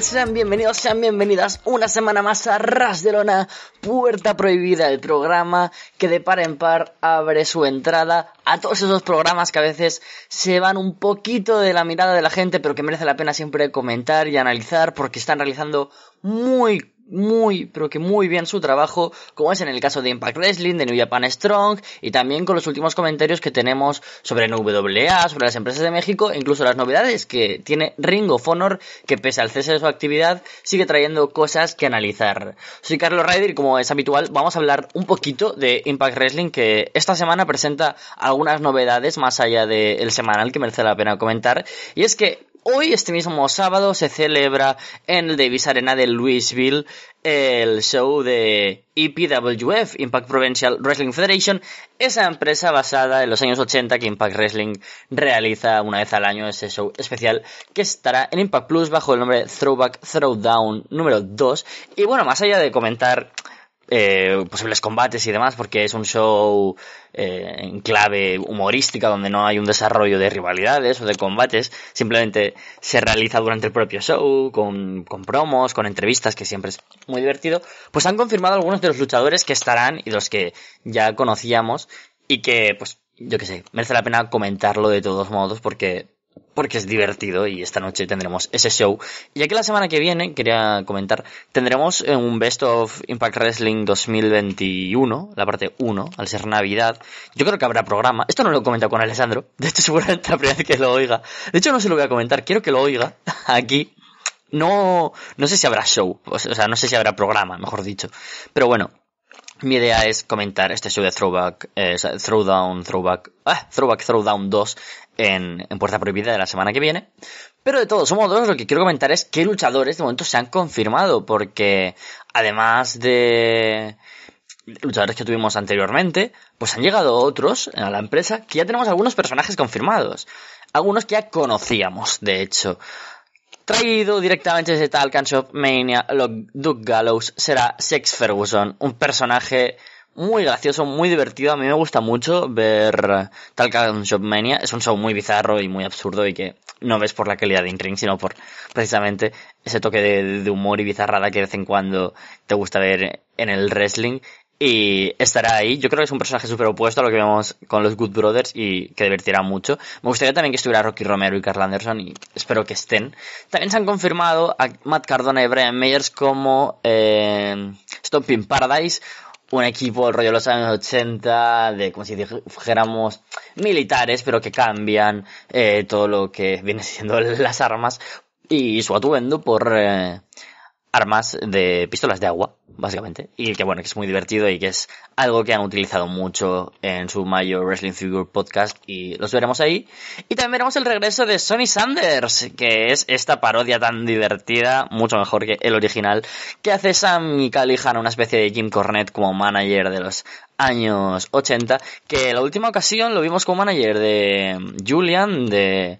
Pues sean bienvenidos, sean bienvenidas una semana más a Ras de Puerta Prohibida, el programa que de par en par abre su entrada a todos esos programas que a veces se van un poquito de la mirada de la gente, pero que merece la pena siempre comentar y analizar porque están realizando muy muy, pero que muy bien su trabajo, como es en el caso de Impact Wrestling, de New Japan Strong, y también con los últimos comentarios que tenemos sobre NWA, sobre las empresas de México, e incluso las novedades que tiene Ring of Honor, que pese al cese de su actividad, sigue trayendo cosas que analizar. Soy Carlos Ryder y como es habitual, vamos a hablar un poquito de Impact Wrestling, que esta semana presenta algunas novedades más allá del semanal que merece la pena comentar, y es que Hoy, este mismo sábado, se celebra en el Davis Arena de Louisville el show de EPWF, Impact Provincial Wrestling Federation, esa empresa basada en los años 80 que Impact Wrestling realiza una vez al año ese show especial que estará en Impact Plus bajo el nombre Throwback Throwdown número 2. Y bueno, más allá de comentar eh, posibles combates y demás, porque es un show eh, en clave humorística, donde no hay un desarrollo de rivalidades o de combates, simplemente se realiza durante el propio show, con, promos, con entrevistas, que siempre es muy divertido, pues han confirmado algunos de los luchadores que estarán y los que ya conocíamos y que, pues, yo qué sé, merece la pena comentarlo de todos modos, porque porque es divertido y esta noche tendremos ese show. Y aquí la semana que viene, quería comentar, tendremos eh, un Best of Impact Wrestling 2021, la parte 1, al ser Navidad. Yo creo que habrá programa. Esto no lo he comentado con Alessandro. De hecho, seguramente la primera vez que lo oiga. De hecho, no se lo voy a comentar. Quiero que lo oiga aquí. No, no sé si habrá show. O sea, no sé si habrá programa, mejor dicho. Pero bueno, mi idea es comentar este show de Throwback, eh, Throwdown, Throwback, ah, Throwback Throwdown 2 en, Puerta Prohibida de la semana que viene. Pero de todos modos, lo que quiero comentar es que luchadores de momento se han confirmado, porque además de luchadores que tuvimos anteriormente, pues han llegado otros a la empresa que ya tenemos algunos personajes confirmados. Algunos que ya conocíamos, de hecho. Traído directamente desde Talcan Mania, Doug Gallows será Sex Ferguson, un personaje muy gracioso, muy divertido. A mí me gusta mucho ver Shop Shopmania. Es un show muy bizarro y muy absurdo y que no ves por la calidad de in sino por precisamente ese toque de, humor y bizarrada que de vez en cuando te gusta ver en el wrestling. Y estará ahí. Yo creo que es un personaje súper opuesto a lo que vemos con los Good Brothers y que divertirá mucho. Me gustaría también que estuviera Rocky Romero y Carl Anderson y espero que estén. También se han confirmado a Matt Cardona y Brian Meyers como eh, Paradise un equipo rollo de los años 80, de como si dijéramos militares, pero que cambian eh, todo lo que viene siendo las armas y su atuendo por eh, armas de pistolas de agua, básicamente. Y que bueno, que es muy divertido y que es algo que han utilizado mucho en su mayor Wrestling Figure podcast y los veremos ahí. Y también veremos el regreso de Sonny Sanders, que es esta parodia tan divertida, mucho mejor que el original, que hace Sam y Callihan, una especie de Jim Cornette como manager de los años 80, que la última ocasión lo vimos como manager de Julian, de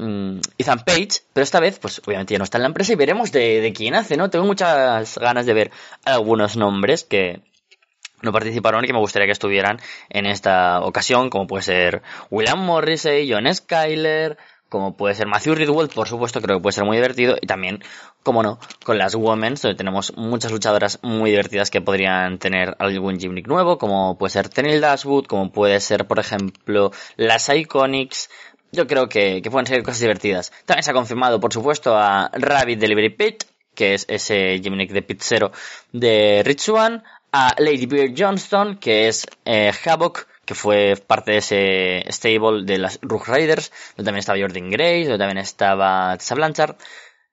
um, Ethan Page, pero esta vez, pues obviamente ya no está en la empresa y veremos de, quién hace, ¿no? Tengo muchas ganas de ver algunos nombres que, no participaron y que me gustaría que estuvieran en esta ocasión, como puede ser William Morrissey, John Skyler, como puede ser Matthew Ridwell, por supuesto, creo que puede ser muy divertido, y también, como no, con las Women donde tenemos muchas luchadoras muy divertidas que podrían tener algún gimmick nuevo, como puede ser Tenil Dashwood, como puede ser, por ejemplo, las Iconics, yo creo que, que pueden ser cosas divertidas. También se ha confirmado, por supuesto, a Rabbit Delivery Pit, que es ese Gemini de Pizzero de one a Lady Bear Johnston, que es eh, Havoc, que fue parte de ese stable de las rug Riders, donde también estaba Jordan Grace, donde también estaba Tessa Blanchard.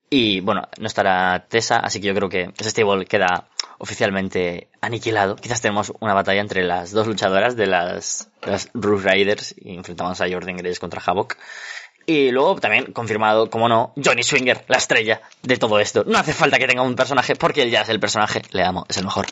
Y bueno, no estará Tessa, así que yo creo que ese stable queda oficialmente aniquilado. Quizás tenemos una batalla entre las dos luchadoras de las, de Riders y enfrentamos a Jordan Grace contra Havoc. Y luego también confirmado, como no, Johnny Swinger, la estrella de todo esto. No hace falta que tenga un personaje porque él ya es el personaje. Le amo, es el mejor.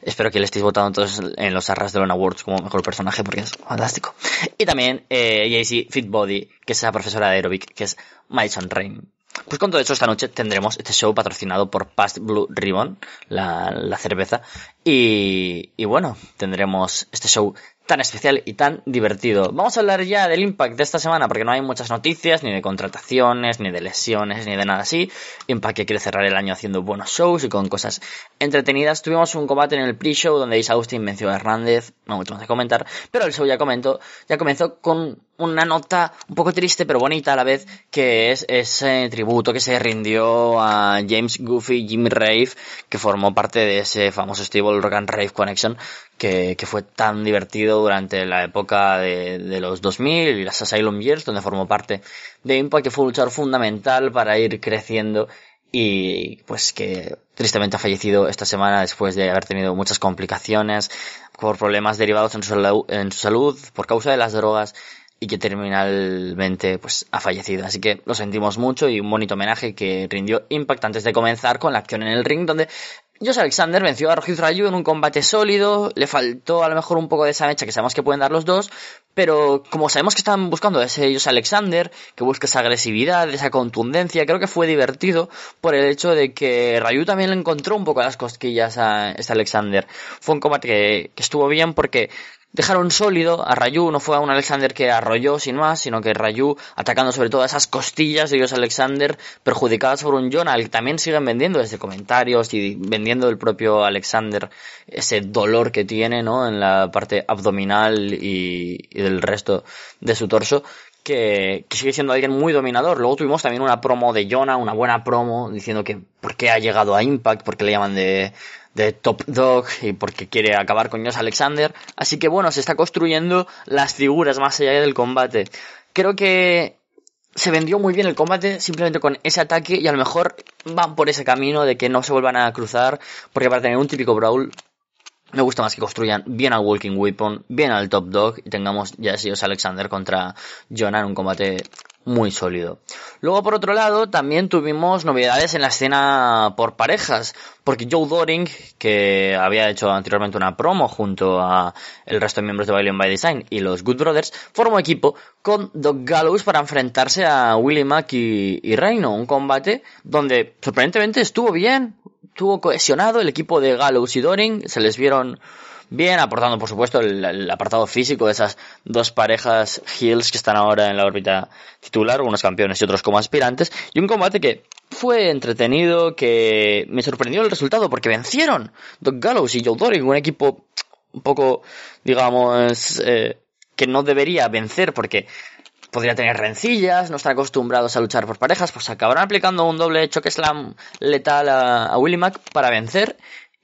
Espero que le estéis votando todos en los Arras de los Awards como mejor personaje porque es fantástico. Y también eh, JC Fitbody, que es la profesora de aerobic, que es Myson Rain. Pues con todo eso, esta noche tendremos este show patrocinado por Past Blue Ribbon, la, la cerveza, y, bueno, tendremos este show tan especial y tan divertido. Vamos a hablar ya del Impact de esta semana porque no hay muchas noticias, ni de contrataciones, ni de lesiones, ni de nada así. Impact que quiere cerrar el año haciendo buenos shows y con cosas entretenidas. Tuvimos un combate en el pre-show donde Ace Austin venció a Hernández, no mucho más que comentar, pero el show ya, ya comenzó con una nota un poco triste pero bonita a la vez, que es ese tributo que se rindió a James Goofy Jimmy Rave, que formó parte de ese famoso stable Rock and Rave Connection, que, fue tan divertido durante la época de, los 2000 y las Asylum Years, donde formó parte de Impact, que fue un luchador fundamental para ir creciendo y pues que tristemente ha fallecido esta semana después de haber tenido muchas complicaciones por problemas derivados en su, en su salud, por causa de las drogas y que terminalmente pues ha fallecido. Así que lo sentimos mucho y un bonito homenaje que rindió Impact antes de comenzar con la acción en el ring donde Josh Alexander venció a Rojiz Rayu en un combate sólido, le faltó a lo mejor un poco de esa mecha que sabemos que pueden dar los dos, pero como sabemos que están buscando ese Josh Alexander, que busca esa agresividad, esa contundencia, creo que fue divertido por el hecho de que Rayu también le encontró un poco las cosquillas a este Alexander. Fue un combate que estuvo bien porque dejaron sólido a Rayu no fue a un Alexander que arrolló sin más, sino que Rayu atacando sobre todo a esas costillas de Dios Alexander, perjudicadas por un Jonah, que también siguen vendiendo desde comentarios y vendiendo el propio Alexander ese dolor que tiene, ¿no? En la parte abdominal y, del resto de su torso, que, que, sigue siendo alguien muy dominador. Luego tuvimos también una promo de Jonah, una buena promo, diciendo que por qué ha llegado a Impact, por qué le llaman de, de Top Dog y porque quiere acabar con Josh Alexander. Así que bueno, se está construyendo las figuras más allá del combate. Creo que se vendió muy bien el combate simplemente con ese ataque y a lo mejor van por ese camino de que no se vuelvan a cruzar porque para tener un típico brawl me gusta más que construyan bien al Walking Weapon, bien al Top Dog y tengamos ya si Alexander contra Jonah en un combate muy sólido. Luego, por otro lado, también tuvimos novedades en la escena por parejas, porque Joe Doring, que había hecho anteriormente una promo junto a el resto de miembros de Violin by Design y los Good Brothers, formó equipo con Doc Gallows para enfrentarse a Willie Mack y, y Reino, un combate donde sorprendentemente estuvo bien, estuvo cohesionado el equipo de Gallows y Doring, se les vieron bien, aportando por supuesto el, apartado físico de esas dos parejas Hills que están ahora en la órbita titular, unos campeones y otros como aspirantes, y un combate que fue entretenido, que me sorprendió el resultado porque vencieron Doc Gallows y Joe Dory, un equipo un poco, digamos, eh, que no debería vencer porque podría tener rencillas, no están acostumbrados a luchar por parejas, pues acabarán aplicando un doble choque slam letal a, a Willy para vencer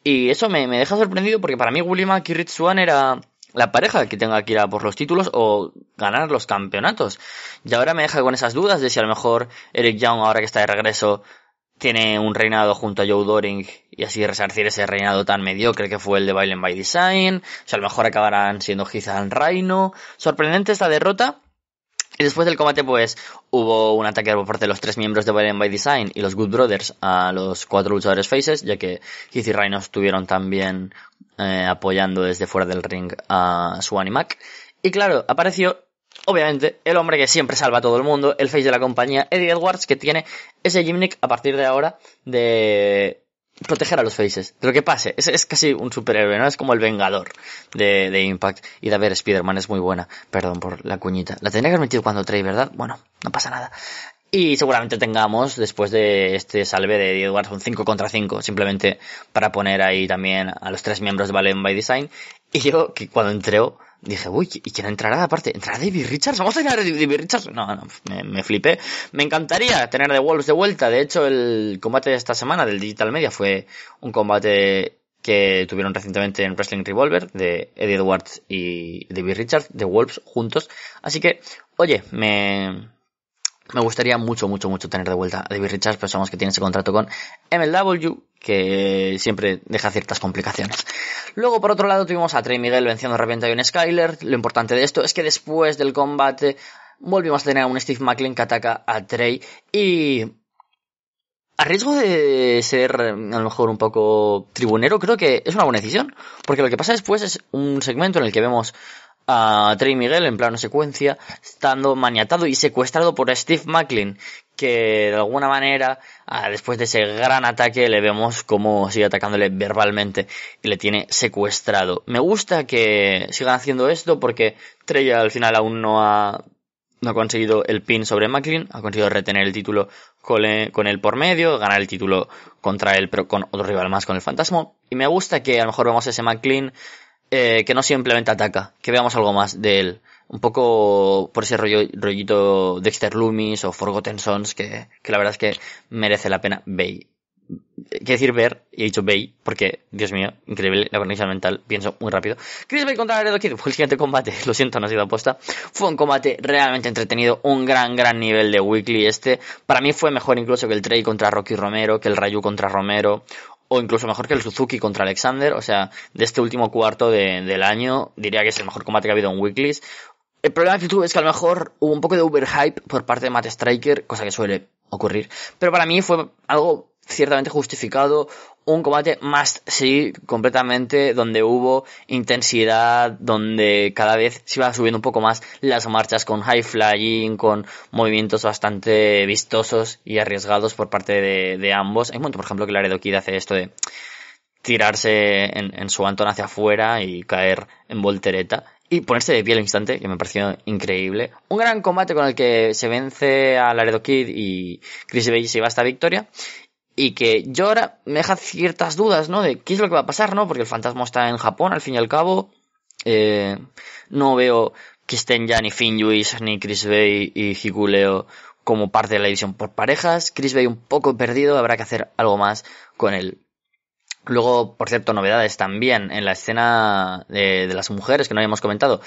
y eso me, deja sorprendido porque para mí Mack y era la pareja que tenga que ir a por los títulos o ganar los campeonatos. Y ahora me deja con esas dudas de si a lo mejor Eric Young, ahora que está de regreso, tiene un reinado junto a Joe Doring y así resarcir ese reinado tan mediocre que fue el de Bailen by Design. O a lo mejor acabarán siendo quizá el reino Sorprendente esta derrota, y después del combate, pues, hubo un ataque por parte de los tres miembros de Violent by Design y los Good Brothers a los cuatro luchadores faces, ya que Heath y Rhino estuvieron también eh, apoyando desde fuera del ring a su y Y claro, apareció, obviamente, el hombre que siempre salva a todo el mundo, el face de la compañía, Eddie Edwards, que tiene ese gimmick a partir de ahora de proteger a los Faces... de lo que pase. Es, es, casi un superhéroe, ¿no? Es como el vengador de, Impact. Y de ver, Spider-Man es muy buena. Perdón por la cuñita. La tendría que haber metido cuando trae, ¿verdad? Bueno, no pasa nada. Y seguramente tengamos, después de este salve de Edwards, un 5 contra 5, simplemente para poner ahí también a los tres miembros de Valen by Design. Y yo, que cuando entré Dije, uy, ¿y quién entrará aparte? ¿Entrará David Richards? ¿Vamos a tener a David Richards? No, no, me, me, flipé. Me encantaría tener The Wolves de vuelta. De hecho, el combate de esta semana del Digital Media fue un combate que tuvieron recientemente en Wrestling Revolver de Eddie Edwards y David Richards, The Wolves juntos. Así que, oye, me, me gustaría mucho, mucho, mucho tener de vuelta a David Richards, pero sabemos que tiene ese contrato con MLW, que siempre deja ciertas complicaciones. Luego, por otro lado, tuvimos a Trey Miguel venciendo de repente a un Skyler. Lo importante de esto es que después del combate volvimos a tener a un Steve Macklin que ataca a Trey y... A riesgo de ser a lo mejor un poco tribunero, creo que es una buena decisión, porque lo que pasa después es un segmento en el que vemos a Trey Miguel en plano secuencia, estando maniatado y secuestrado por Steve Macklin, que de alguna manera, ah, después de ese gran ataque, le vemos como sigue atacándole verbalmente y le tiene secuestrado. Me gusta que sigan haciendo esto porque Trey al final aún no ha, no ha conseguido el pin sobre Macklin, ha conseguido retener el título con, él por medio, ganar el título contra él, pero con otro rival más, con el Fantasma. Y me gusta que a lo mejor vemos ese McLean eh, que no simplemente ataca, que veamos algo más de él. Un poco por ese rollo, rollito Dexter Loomis o Forgotten Sons, que, que la verdad es que merece la pena ver. Eh, quiero decir ver, y he dicho Bay, porque, Dios mío, increíble la conexión mental, pienso muy rápido. Chris Bay contra Red fue el siguiente combate, lo siento, no ha sido aposta. Fue un combate realmente entretenido, un gran, gran nivel de Weekly este. Para mí fue mejor incluso que el Trey contra Rocky Romero, que el Rayu contra Romero o incluso mejor que el Suzuki contra Alexander. O sea, de este último cuarto del año, diría que es el mejor combate que ha habido en Weeklies. El problema de YouTube es que a lo mejor hubo un poco de overhype por parte de Matt Striker, cosa que suele ocurrir. Pero para mí fue algo ciertamente justificado, un combate más sí, completamente, donde hubo intensidad, donde cada vez se iba subiendo un poco más las marchas con high flying, con movimientos bastante vistosos y arriesgados por parte de, ambos. Hay un por ejemplo, que Laredo Kid hace esto de tirarse en, su antón hacia afuera y caer en voltereta y ponerse de pie al instante, que me pareció increíble. Un gran combate con el que se vence a Laredo Kid y Chris Bay se lleva esta victoria y que yo ahora me deja ciertas dudas, ¿no? De qué es lo que va a pasar, ¿no? Porque el fantasma está en Japón, al fin y al cabo. Eh, no veo que estén ya ni Finn Lewis, ni Chris Bay y Hikuleo como parte de la edición por parejas. Chris Bay un poco perdido, habrá que hacer algo más con él. Luego, por cierto, novedades también en la escena de las mujeres que no habíamos comentado.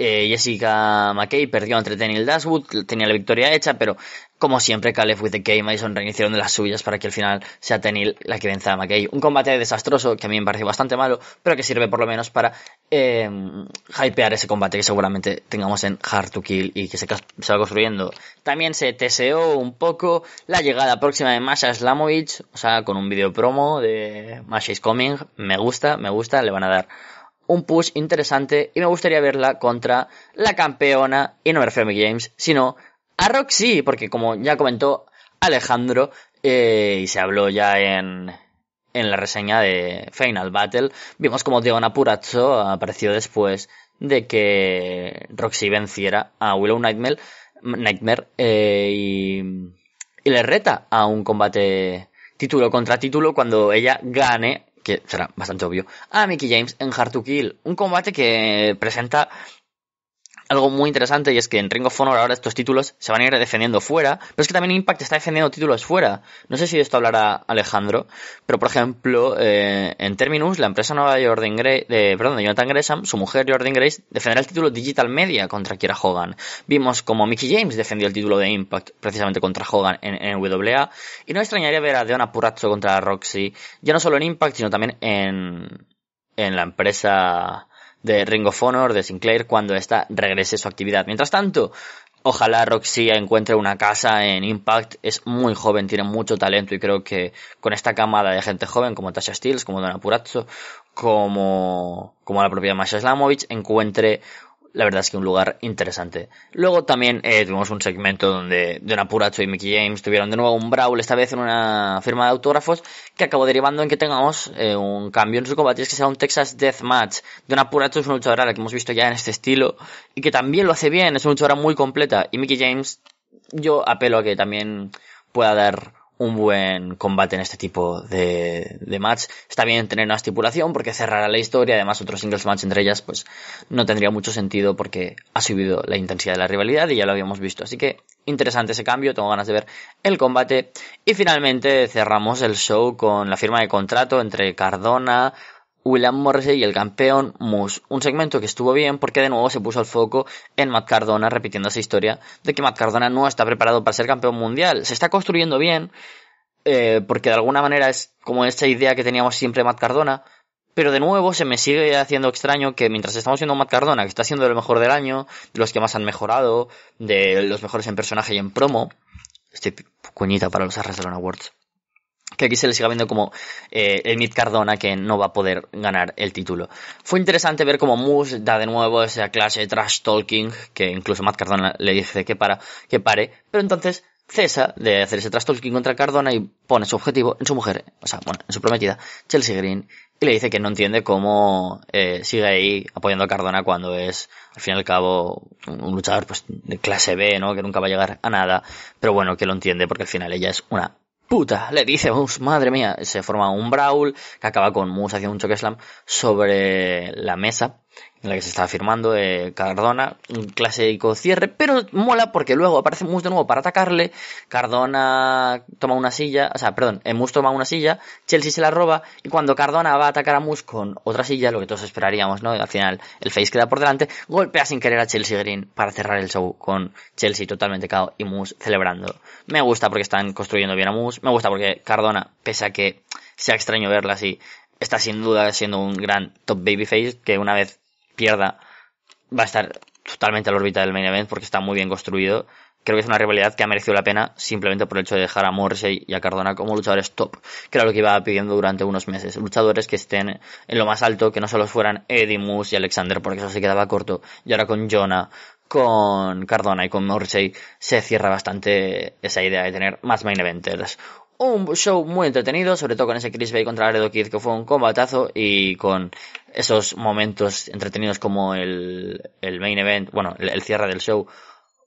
Eh, Jessica McKay perdió ante Tenil Dashwood, tenía la victoria hecha, pero como siempre, Caleb with the K y Mason reiniciaron de las suyas para que al final sea Tenil la que venza a McKay. Un combate desastroso que a mí me pareció bastante malo, pero que sirve por lo menos para em, hypear ese combate que seguramente tengamos en Hard to Kill y que se, va construyendo. También se teseó un poco la llegada próxima de Masha Slamovich, o sea, con un video promo de Masha is Coming. Me gusta, me gusta, le van a dar un push interesante y me gustaría verla contra la campeona, y no me sino a Roxy, porque como ya comentó Alejandro, eh, y se habló ya en, en la reseña de Final Battle, vimos como Deona Purazzo apareció después de que Roxy venciera a Willow Nightmare, eh, y le reta a un combate título contra título cuando ella gane que será bastante obvio, a Mickey James en Hard to Kill. Un combate que presenta algo muy interesante y es que en Ring of Honor ahora estos títulos se van a ir defendiendo fuera, pero es que también Impact está defendiendo títulos fuera. No sé si de esto hablará Alejandro, pero por ejemplo, eh, en Terminus, la empresa nueva de, perdón, Jonathan Gresham, su mujer Jordan Grace, defenderá el título Digital Media contra Kiera Hogan. Vimos como Mickey James defendió el título de Impact precisamente contra Hogan en, en WA, y no extrañaría ver a Deon Purrazzo contra Roxy, ya no solo en Impact, sino también en, en la empresa de Ring of Honor, de Sinclair, cuando esta regrese su actividad. Mientras tanto, ojalá Roxy encuentre una casa en Impact. Es muy joven, tiene mucho talento y creo que con esta camada de gente joven como Tasha Steels, como Don Purazzo, como, como la propia Masha Slamovich, encuentre la verdad es que un lugar interesante. Luego también eh, tuvimos un segmento donde Don Apuracho y Mickey James tuvieron de nuevo un brawl, esta vez en una firma de autógrafos, que acabó derivando en que tengamos eh, un cambio en su combate, que sea un Texas Death Match. Don Apuracho es una luchadora la que hemos visto ya en este estilo, y que también lo hace bien, es una luchadora muy completa, y Mickey James, yo apelo a que también pueda dar un buen combate en este tipo de, de match. Está bien tener una estipulación porque cerrará la historia. Además, otros singles match entre ellas, pues no tendría mucho sentido porque ha subido la intensidad de la rivalidad y ya lo habíamos visto. Así que interesante ese cambio. Tengo ganas de ver el combate. Y finalmente cerramos el show con la firma de contrato entre Cardona, William Morrissey y el campeón Moose. Un segmento que estuvo bien porque de nuevo se puso el foco en Matt Cardona, repitiendo esa historia de que Matt Cardona no está preparado para ser campeón mundial. Se está construyendo bien, eh, porque de alguna manera es como esta idea que teníamos siempre de Matt Cardona. Pero de nuevo se me sigue haciendo extraño que mientras estamos viendo a Matt Cardona, que está siendo el mejor del año, de los que más han mejorado, de los mejores en personaje y en promo, estoy cuñita para los Arrasalon Awards que aquí se le siga viendo como eh, el Mid Cardona que no va a poder ganar el título. Fue interesante ver cómo Moose da de nuevo esa clase de trash talking, que incluso Matt Cardona le dice que para, que pare, pero entonces cesa de hacer ese trash talking contra Cardona y pone su objetivo en su mujer, o sea, bueno, en su prometida, Chelsea Green, y le dice que no entiende cómo eh, sigue ahí apoyando a Cardona cuando es, al fin y al cabo, un luchador pues de clase B, ¿no? Que nunca va a llegar a nada, pero bueno, que lo entiende porque al final ella es una puta, le dice, Moose, madre mía, se forma un brawl que acaba con Moose haciendo un choque slam sobre la mesa en la que se está firmando eh, Cardona, un clásico cierre, pero mola porque luego aparece Mus de nuevo para atacarle, Cardona toma una silla, o sea, perdón, eh, Mus toma una silla, Chelsea se la roba, y cuando Cardona va a atacar a Mus con otra silla, lo que todos esperaríamos, ¿no? Al final el Face queda por delante, golpea sin querer a Chelsea Green para cerrar el show con Chelsea totalmente cao y Mus celebrando. Me gusta porque están construyendo bien a Mus, me gusta porque Cardona, pese a que sea extraño verla así, está sin duda siendo un gran top baby face que una vez pierda, va a estar totalmente a la órbita del main event porque está muy bien construido. Creo que es una rivalidad que ha merecido la pena simplemente por el hecho de dejar a Morrissey y a Cardona como luchadores top, que era lo que iba pidiendo durante unos meses. Luchadores que estén en lo más alto, que no solo fueran Edimus y Alexander, porque eso se quedaba corto. Y ahora con Jonah, con Cardona y con Morrissey se cierra bastante esa idea de tener más main eventers un show muy entretenido, sobre todo con ese Chris Bay contra Laredo Kid, que fue un combatazo, y con esos momentos entretenidos como el, main event, bueno, el, cierre del show,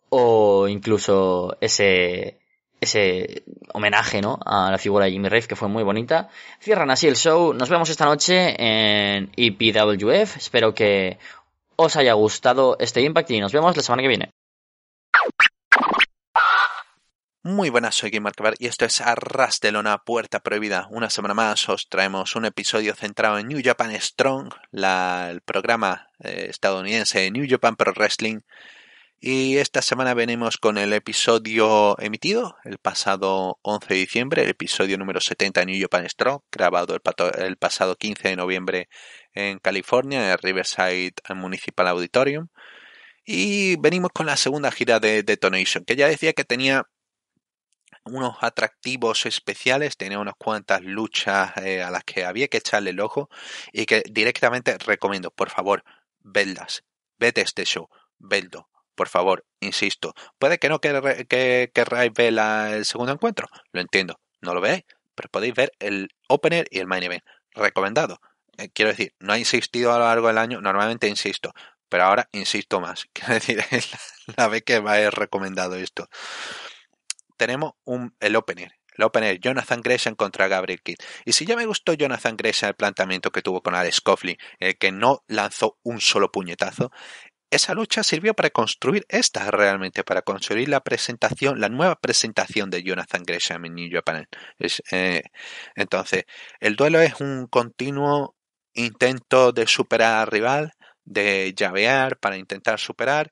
o incluso ese, ese homenaje, ¿no? A la figura de Jimmy Rave, que fue muy bonita. Cierran así el show. Nos vemos esta noche en EPWF. Espero que os haya gustado este Impact y nos vemos la semana que viene. Muy buenas, soy Guillermo Marcabar y esto es Arras de Lona Puerta Prohibida. Una semana más os traemos un episodio centrado en New Japan Strong, el programa eh, estadounidense de New Japan Pro Wrestling. Y esta semana venimos con el episodio emitido el pasado 11 de diciembre, el episodio número 70 de New Japan Strong, grabado el, el pasado 15 de noviembre en California, en Riverside Municipal Auditorium. Y venimos con la segunda gira de Detonation, que ya decía que tenía unos atractivos especiales, tenía unas cuantas luchas eh, a las que había que echarle el ojo y que directamente recomiendo, por favor, vedlas, vete este show, veldo, por favor, insisto. Puede que no querráis ver el segundo encuentro, lo entiendo, no lo veáis, pero podéis ver el opener y el main event, recomendado. Eh, quiero decir, no he insistido a lo largo del año, normalmente insisto, pero ahora insisto más. Quiero decir, es la, vez que va haber recomendado esto tenemos un, el opener. El opener Jonathan Gresham contra Gabriel Kidd. Y si ya me gustó Jonathan Gresham el planteamiento que tuvo con Alex Coughlin, el eh, que no lanzó un solo puñetazo, esa lucha sirvió para construir esta realmente, para construir la presentación, la nueva presentación de Jonathan Gresham en New Japan. Eh, entonces, el duelo es un continuo intento de superar al rival, de llavear para intentar superar,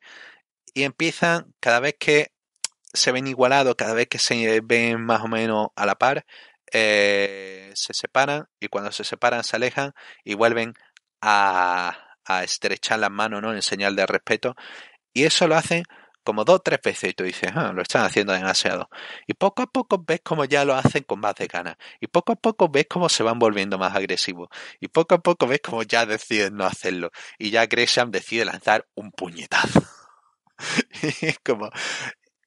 y empiezan cada vez que se ven igualados cada vez que se ven más o menos a la par, eh, se separan y cuando se separan se alejan y vuelven a, estrechar las manos ¿no? en señal de respeto. Y eso lo hacen como dos o tres veces y tú dices, ah, lo están haciendo demasiado. Y poco a poco ves como ya lo hacen con más de ganas. Y poco a poco ves cómo se van volviendo más agresivos. Y poco a poco ves como ya deciden no hacerlo. Y ya Gresham decide lanzar un puñetazo. es como,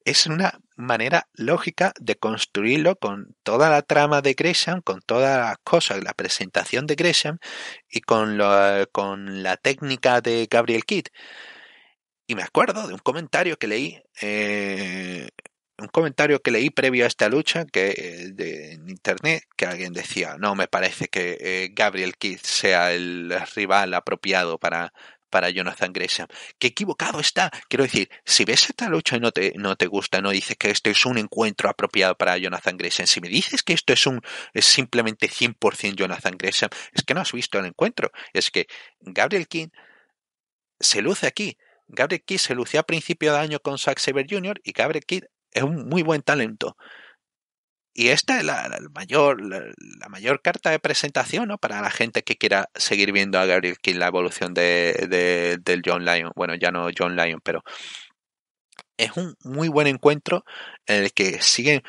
es una manera lógica de construirlo con toda la trama de Gresham, con todas las cosas, la presentación de Gresham y con, lo, con la técnica de Gabriel Kidd. Y me acuerdo de un comentario que leí, eh, un comentario que leí previo a esta lucha que, de, en internet, que alguien decía, no me parece que eh, Gabriel Kidd sea el rival apropiado para para Jonathan Gresham. ¡Qué equivocado está! Quiero decir, si ves esta lucha y no te, no te gusta, no dices que esto es un encuentro apropiado para Jonathan Gresham, si me dices que esto es, un, es simplemente 100% Jonathan Gresham, es que no has visto el encuentro. Es que Gabriel King se luce aquí. Gabriel King se lució a principio de año con Zack Saber Jr. y Gabriel King es un muy buen talento. Y esta es la, mayor, la, mayor carta de presentación ¿no? para la gente que quiera seguir viendo a Gabriel King la evolución de, del John Lyon. Bueno, ya no John Lyon, pero es un muy buen encuentro en el que siguen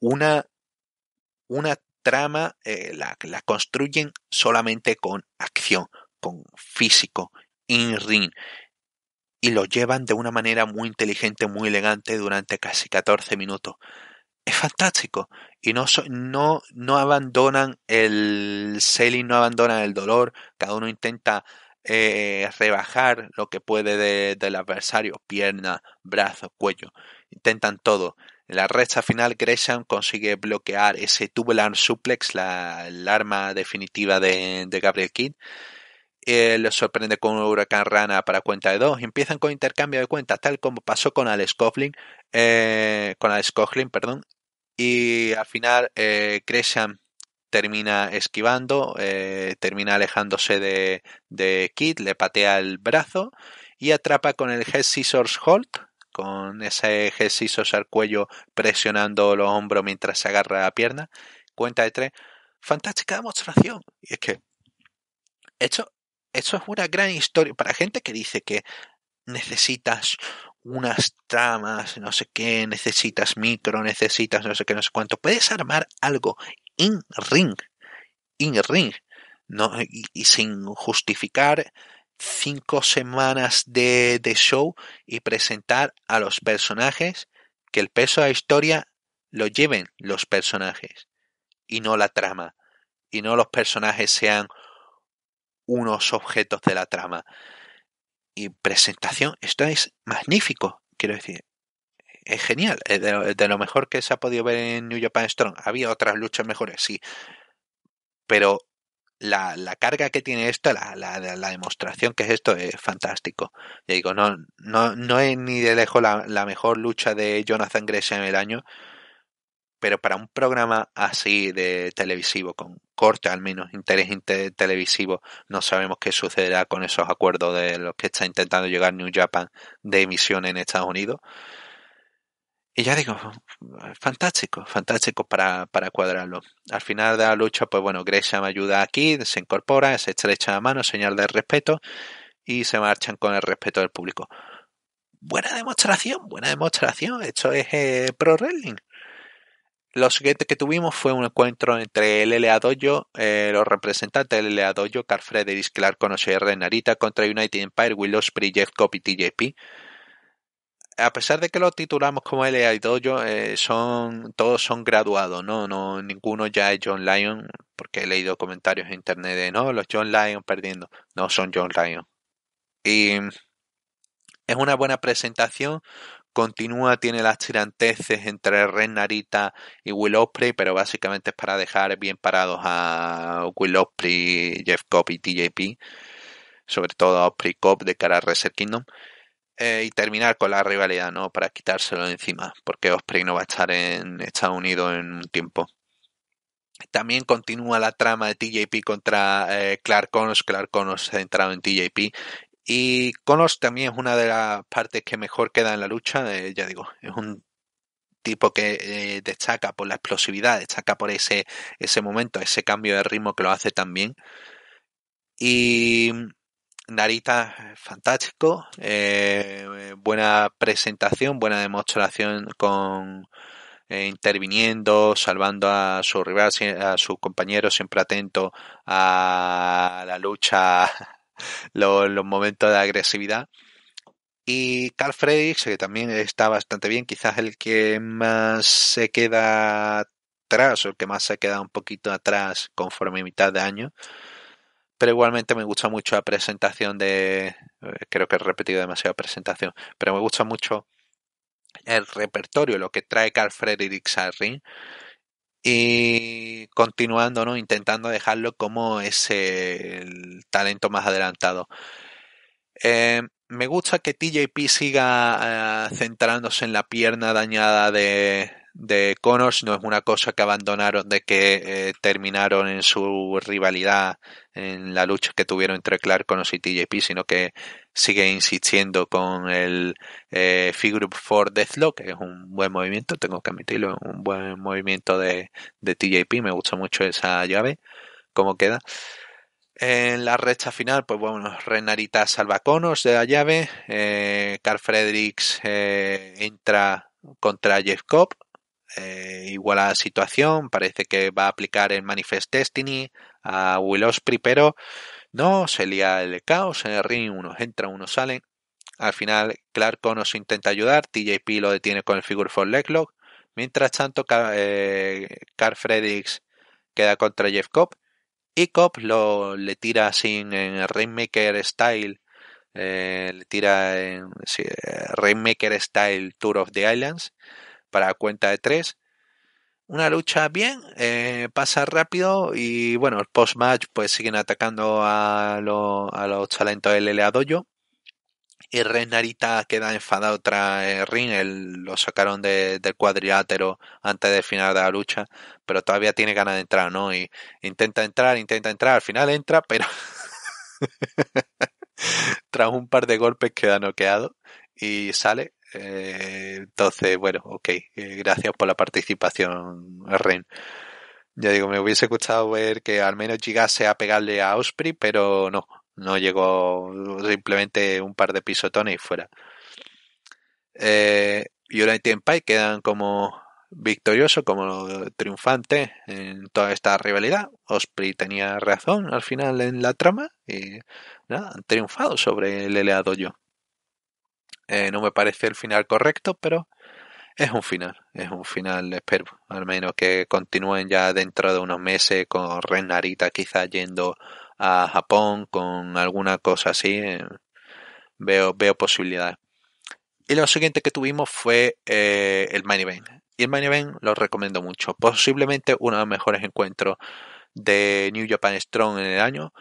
una, una trama, eh, la, la construyen solamente con acción, con físico, in-ring y lo llevan de una manera muy inteligente, muy elegante durante casi 14 minutos es fantástico. Y no, no, abandonan el selling, no abandonan el dolor. Cada uno intenta eh, rebajar lo que puede del adversario. Pierna, brazo, cuello. Intentan todo. En la recta final, Gresham consigue bloquear ese tubular suplex, la, el arma definitiva de, Gabriel Kidd. Eh, lo sorprende con un huracán rana para cuenta de dos. Empiezan con intercambio de cuentas, tal como pasó con Alex Coughlin, eh, con Alex Coughlin, perdón, y al final, eh, termina esquivando, eh, termina alejándose de, de Kid, le patea el brazo y atrapa con el Head Scissors Hold, con ese Head Scissors al cuello presionando los hombros mientras se agarra la pierna. Cuenta de tres. Fantástica demostración. Y es que eso es una gran historia. Para gente que dice que necesitas unas tramas, no sé qué, necesitas micro, necesitas no sé qué, no sé cuánto. Puedes armar algo in ring, in ring, ¿no? y, sin justificar cinco semanas de, de, show y presentar a los personajes que el peso de la historia lo lleven los personajes y no la trama y no los personajes sean unos objetos de la trama y presentación. Esto es magnífico, quiero decir. Es genial, de, lo mejor que se ha podido ver en New Japan Strong. Había otras luchas mejores, sí. Pero la, carga que tiene esto, la, la, la, demostración que es esto, es fantástico. Ya digo, no, no, no es ni de lejos la, mejor lucha de Jonathan Gresham en el año, pero para un programa así de televisivo con, corte al menos interés televisivo. No sabemos qué sucederá con esos acuerdos de los que está intentando llegar New Japan de emisión en Estados Unidos. Y ya digo, fantástico, fantástico para, para cuadrarlo. Al final de la lucha, pues bueno, Grecia me ayuda aquí, se incorpora, se estrecha la mano, señal de respeto y se marchan con el respeto del público. Buena demostración, buena demostración. Esto es eh, pro wrestling. Lo siguiente que tuvimos fue un encuentro entre el LA Dojo, eh, los representantes del LA Dojo, Carl Fredericks, Clark Conocer, Narita contra United Empire, Will Ospreay, Jeff TJP. A pesar de que lo titulamos como LA Dojo, eh, son, todos son graduados, ¿no? no Ninguno ya es John Lyon, porque he leído comentarios en internet de no, los John Lyon perdiendo. No son John Lyon. Y mm, es una buena presentación, Continúa, tiene las tiranteces entre Red Narita y Will Osprey, pero básicamente es para dejar bien parados a Will Osprey, Jeff Cobb y TJP, sobre todo a Osprey Cobb de cara a Reset Kingdom. Eh, y terminar con la rivalidad, ¿no? Para quitárselo encima, porque Osprey no va a estar en Estados Unidos en un tiempo. También continúa la trama de TJP contra eh, Clark Connors. Clark Connors ha entrado en TJP y Connors también es una de las partes que mejor queda en la lucha, eh, ya digo, es un tipo que eh, destaca por la explosividad, destaca por ese, ese momento, ese cambio de ritmo que lo hace también. Y Narita, fantástico, eh, buena presentación, buena demostración con interviniendo, salvando a su rival, a su compañero, siempre atento a la lucha los, momentos de agresividad. Y Carl Friedrich que también está bastante bien, quizás el que más se queda atrás o el que más se queda un poquito atrás conforme mitad de año. Pero igualmente me gusta mucho la presentación de... Eh, creo que he repetido demasiada presentación, pero me gusta mucho el repertorio, lo que trae Carl Fredericks al y continuando, ¿no? Intentando dejarlo como ese el talento más adelantado. Eh, me gusta que TJP siga eh, centrándose en la pierna dañada de, de Connors. No es una cosa que abandonaron de que eh, terminaron en su rivalidad, en la lucha que tuvieron entre Clark Connors y TJP, sino que sigue insistiendo con el eh, Figure for Deathlock, que es un buen movimiento, tengo que admitirlo, un buen movimiento de, de TJP, me gusta mucho esa llave, cómo queda. En la recta final, pues bueno, Renarita salva conos de la llave, eh, Carl Fredericks eh, entra contra Jeff Cobb, eh, igual la situación, parece que va a aplicar el Manifest Destiny a Will Osprey, pero no, se lía el caos en el ring, unos entran, unos salen. Al final, Clark nos intenta ayudar, TJP lo detiene con el figure for leglock. Mientras tanto, eh, Carl eh, queda contra Jeff Cobb y Cobb lo, le tira así en, ringmaker Rainmaker Style, eh, le tira en eh, Style Tour of the Islands para cuenta de tres una lucha bien, eh, pasa rápido y bueno, el post-match pues siguen atacando a, los talentos del Lele Adoyo. Y Renarita queda enfadado tras el ring, lo sacaron de, del cuadrilátero antes del final de la lucha, pero todavía tiene ganas de entrar, ¿no? Y intenta entrar, intenta entrar, al final entra, pero tras un par de golpes queda noqueado y sale eh, entonces, bueno, ok, eh, gracias por la participación, Ren. Ya digo, me hubiese gustado ver que al menos llegase a pegarle a Osprey, pero no, no llegó simplemente un par de pisotones y fuera. Eh, United Empire quedan como victorioso, como triunfante en toda esta rivalidad. Osprey tenía razón al final en la trama y han triunfado sobre el yo. Eh, no me parece el final correcto, pero es un final, es un final, espero, al menos que continúen ya dentro de unos meses con Narita quizá yendo a Japón, con alguna cosa así, eh, veo, veo posibilidades. Y lo siguiente que tuvimos fue eh, el Main Event. Y el Main Event lo recomiendo mucho. Posiblemente uno de los mejores encuentros de New Japan Strong en el año.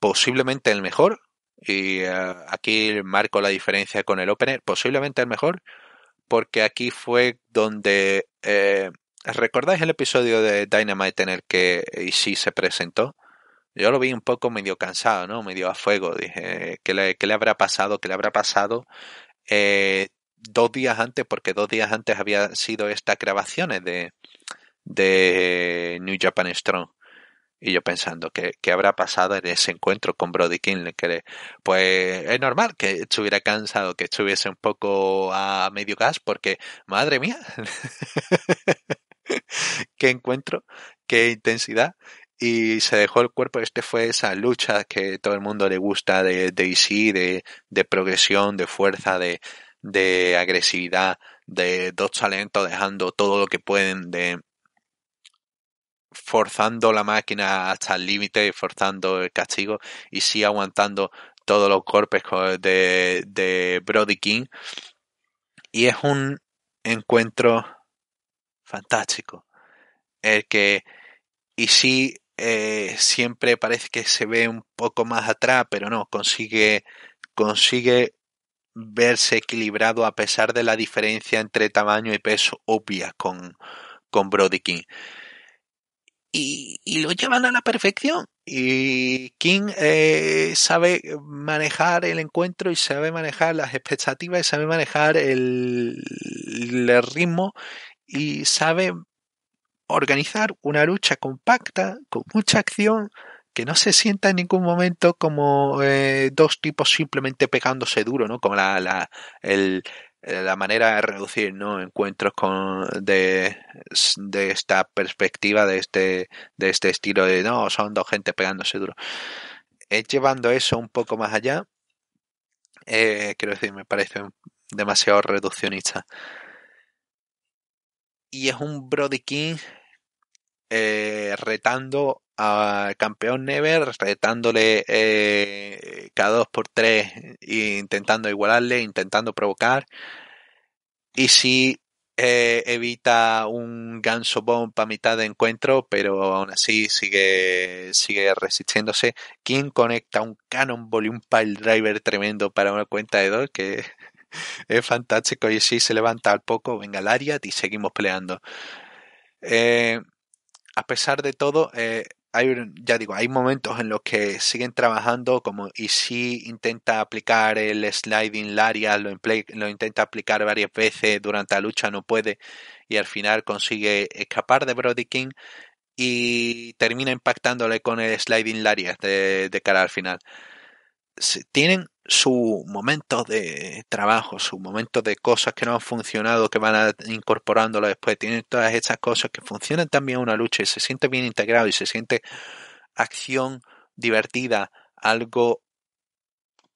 Posiblemente el mejor. Y eh, aquí marco la diferencia con el opener, posiblemente el mejor, porque aquí fue donde... Eh, ¿Recordáis el episodio de Dynamite en el que sí se presentó? Yo lo vi un poco medio cansado, ¿no? Medio a fuego. Dije, ¿qué le, le habrá pasado? ¿Qué le habrá pasado? Eh, dos días antes, porque dos días antes había sido estas grabaciones de, de New Japan Strong. Y yo pensando, ¿qué, habrá pasado en ese encuentro con Brody King? pues es normal que estuviera cansado, que estuviese un poco a medio gas, porque, madre mía, qué encuentro, qué intensidad y se dejó el cuerpo. Este fue esa lucha que todo el mundo le gusta de, de de, progresión, de fuerza, de, de agresividad, de dos talentos dejando todo lo que pueden, de, forzando la máquina hasta el límite, forzando el castigo y sí aguantando todos los golpes de, de Brody King. Y es un encuentro fantástico. El que, y sí, eh, siempre parece que se ve un poco más atrás, pero no, consigue, consigue verse equilibrado a pesar de la diferencia entre tamaño y peso obvia con, con Brody King y, lo llevan a la perfección. Y King eh, sabe manejar el encuentro y sabe manejar las expectativas y sabe manejar el, ritmo y sabe organizar una lucha compacta, con mucha acción, que no se sienta en ningún momento como eh, dos tipos simplemente pegándose duro, ¿no? Como la, la, el, eh, la manera de reducir ¿no? encuentros con, de, esta perspectiva, de este, de este estilo de no, son dos gente pegándose duro. Es eh, llevando eso un poco más allá. Eh, quiero decir, me parece demasiado reduccionista. Y es un Brody King retando al campeón Never, retándole eh, cada dos por tres, intentando igualarle, intentando provocar. Y si eh, evita un ganso bomb a mitad de encuentro, pero aún así sigue, sigue resistiéndose. Quien conecta un cannonball y un pile driver tremendo para una cuenta de dos que es fantástico. Y si se levanta al poco, venga el Ariad y seguimos peleando. Eh, a pesar de todo, hay, ya digo, hay momentos en los que siguen trabajando como y si intenta aplicar el sliding Laria, lo, lo, intenta aplicar varias veces durante la lucha, no puede y al final consigue escapar de Brody King y termina impactándole con el sliding Laria de, de cara al final. Tienen su momento de trabajo, su momento de cosas que no han funcionado, que van incorporándolo después, tiene todas estas cosas que funcionan también una lucha y se siente bien integrado y se siente acción divertida, algo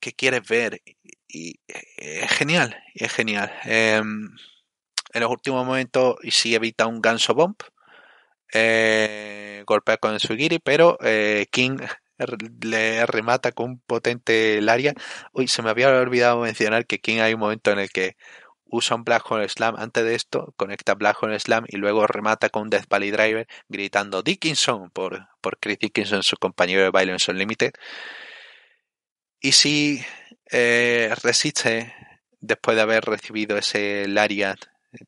que quieres ver y es genial, es genial. Em, en los últimos momentos y si evita un ganso bomb, eh, golpea con el Sugiri, pero eh, King le remata con un potente lariat, Uy, se me había olvidado mencionar que King hay un momento en el que usa un Black Hole Slam antes de esto, conecta Black Hole Slam y luego remata con un Death Valley Driver gritando Dickinson por, por Chris Dickinson, su compañero de Violence Unlimited. Y si eh, resiste, después de haber recibido ese Lariat,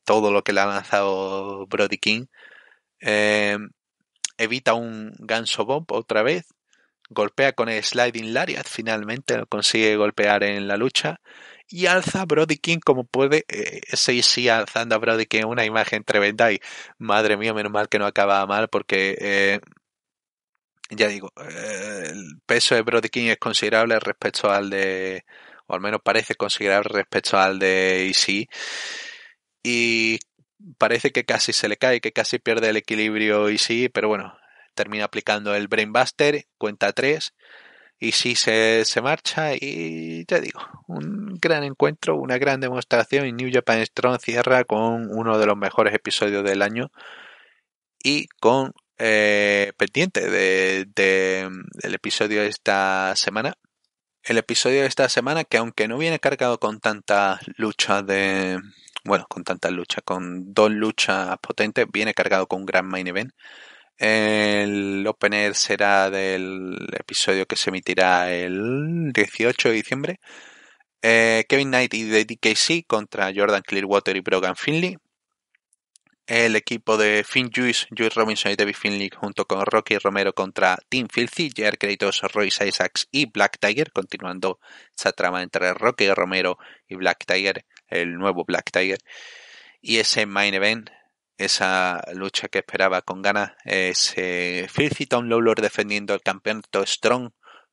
todo lo que le ha lanzado Brody King, em, evita un Ganso Bomb otra vez golpea con el Sliding Lariat, finalmente lo consigue golpear en la lucha y alza a Brody King como puede. ese eh, sí, alzando a Brody King, una imagen tremenda y madre mía, menos mal que no acaba mal porque... Eh, ya digo, eh, el peso de Brody King es considerable respecto al de, o al menos parece considerable respecto al de si Y parece que casi se le cae, que casi pierde el equilibrio Easy, pero bueno, termina aplicando el Brainbuster, cuenta 3, y si se, se marcha, y ya digo, un gran encuentro, una gran demostración, y New Japan Strong cierra con uno de los mejores episodios del año y con eh, pendiente de, de, del episodio de esta semana. El episodio de esta semana que aunque no viene cargado con tanta lucha de... Bueno, con tantas luchas, con dos luchas potentes, viene cargado con un gran main event el Open Air será del episodio que se emitirá el 18 de diciembre. Eh, Kevin Knight y The DKC contra Jordan Clearwater y Brogan Finley. El equipo de Finn Juice, Juice Robinson y David Finley junto con Rocky Romero contra Tim Filthy, Jair Kratos, Royce Isaacs y Black Tiger, continuando esa trama entre Rocky Romero y Black Tiger, el nuevo Black Tiger. Y ese main event esa lucha que esperaba con ganas es eh, felicita un Tom defendiendo el campeonato Strong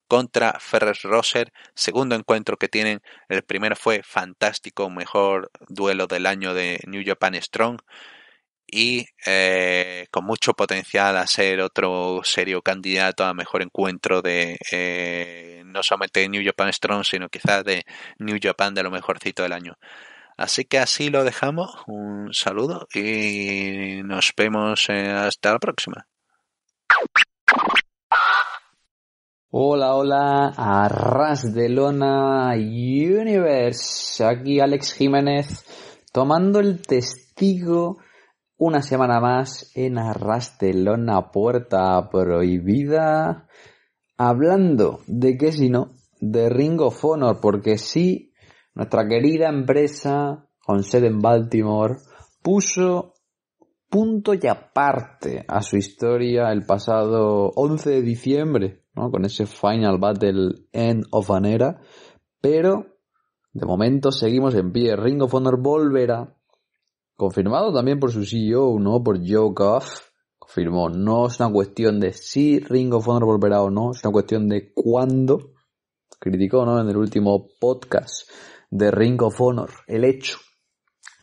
contra Ferrer Roser, segundo encuentro que tienen, el primero fue fantástico, mejor duelo del año de New Japan Strong y eh, con mucho potencial a ser otro serio candidato a mejor encuentro de eh, no solamente New Japan Strong, sino quizás de New Japan de lo mejorcito del año. Así que así lo dejamos. Un saludo y nos vemos eh, hasta la próxima. Hola, hola, Arras de Lona Universe. Aquí Alex Jiménez tomando el testigo una semana más en Arras de Lona Puerta Prohibida. Hablando de que si no, de Ringo of porque sí nuestra querida empresa con sede en Baltimore puso punto y aparte a su historia el pasado 11 de diciembre, ¿no? con ese Final Battle End of an Era, pero de momento seguimos en pie. Ringo of volverá, confirmado también por su CEO, ¿no? por Joe Goff, confirmó, no es una cuestión de si Ringo of volverá o no, es una cuestión de cuándo, criticó ¿no? en el último podcast de Ring of Honor, el hecho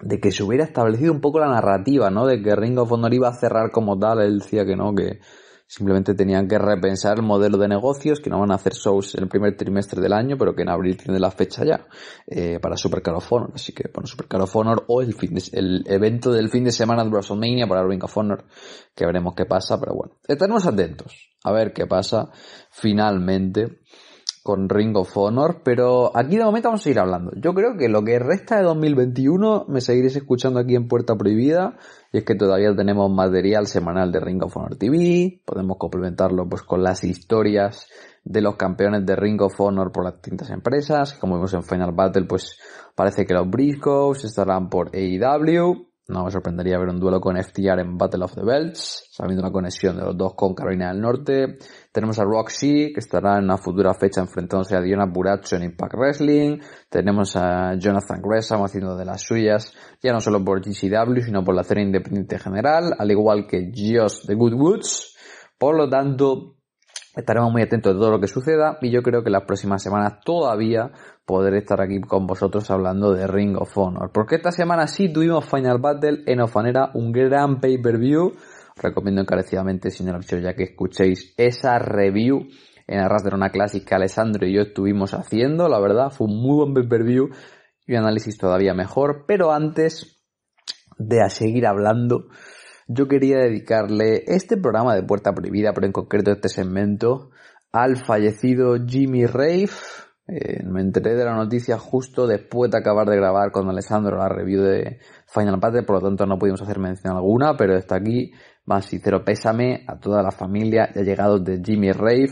de que se hubiera establecido un poco la narrativa, ¿no? De que Ring of Honor iba a cerrar como tal, él decía que no, que simplemente tenían que repensar el modelo de negocios, que no van a hacer shows en el primer trimestre del año, pero que en abril tiene la fecha ya eh, para Supercar of Honor. Así que, bueno, Supercar of Honor o el, fin el evento del fin de semana de WrestleMania para Ring of Honor, que veremos qué pasa, pero bueno, estaremos atentos a ver qué pasa finalmente con Ring of Honor, pero aquí de momento vamos a ir hablando. Yo creo que lo que resta de 2021 me seguiréis escuchando aquí en Puerta Prohibida, y es que todavía tenemos material semanal de Ring of Honor TV, podemos complementarlo pues con las historias de los campeones de Ring of Honor por las distintas empresas, como vimos en Final Battle, pues parece que los Briscoes estarán por AEW, no me sorprendería ver un duelo con FTR en Battle of the Belts, sabiendo la conexión de los dos con Carolina del Norte, tenemos a Roxy, que estará en una futura fecha enfrentándose a Diona Buracho en Impact Wrestling. Tenemos a Jonathan Gresham haciendo de las suyas, ya no solo por GCW, sino por la cena independiente general, al igual que Just the Good Woods. Por lo tanto, estaremos muy atentos de todo lo que suceda y yo creo que las próximas semanas todavía podré estar aquí con vosotros hablando de Ring of Honor. Porque esta semana sí tuvimos Final Battle en Ofanera, un gran pay-per-view recomiendo encarecidamente, señor ya que escuchéis esa review en Arras de una Clásica que Alessandro y yo estuvimos haciendo. La verdad, fue un muy buen review y un análisis todavía mejor. Pero antes de seguir hablando, yo quería dedicarle este programa de Puerta Prohibida, pero en concreto este segmento, al fallecido Jimmy Rafe, eh, me enteré de la noticia justo después de acabar de grabar con Alessandro la review de Final Battle, por lo tanto no pudimos hacer mención alguna, pero está aquí y sincero pésame a toda la familia ya llegado de Jimmy Rave,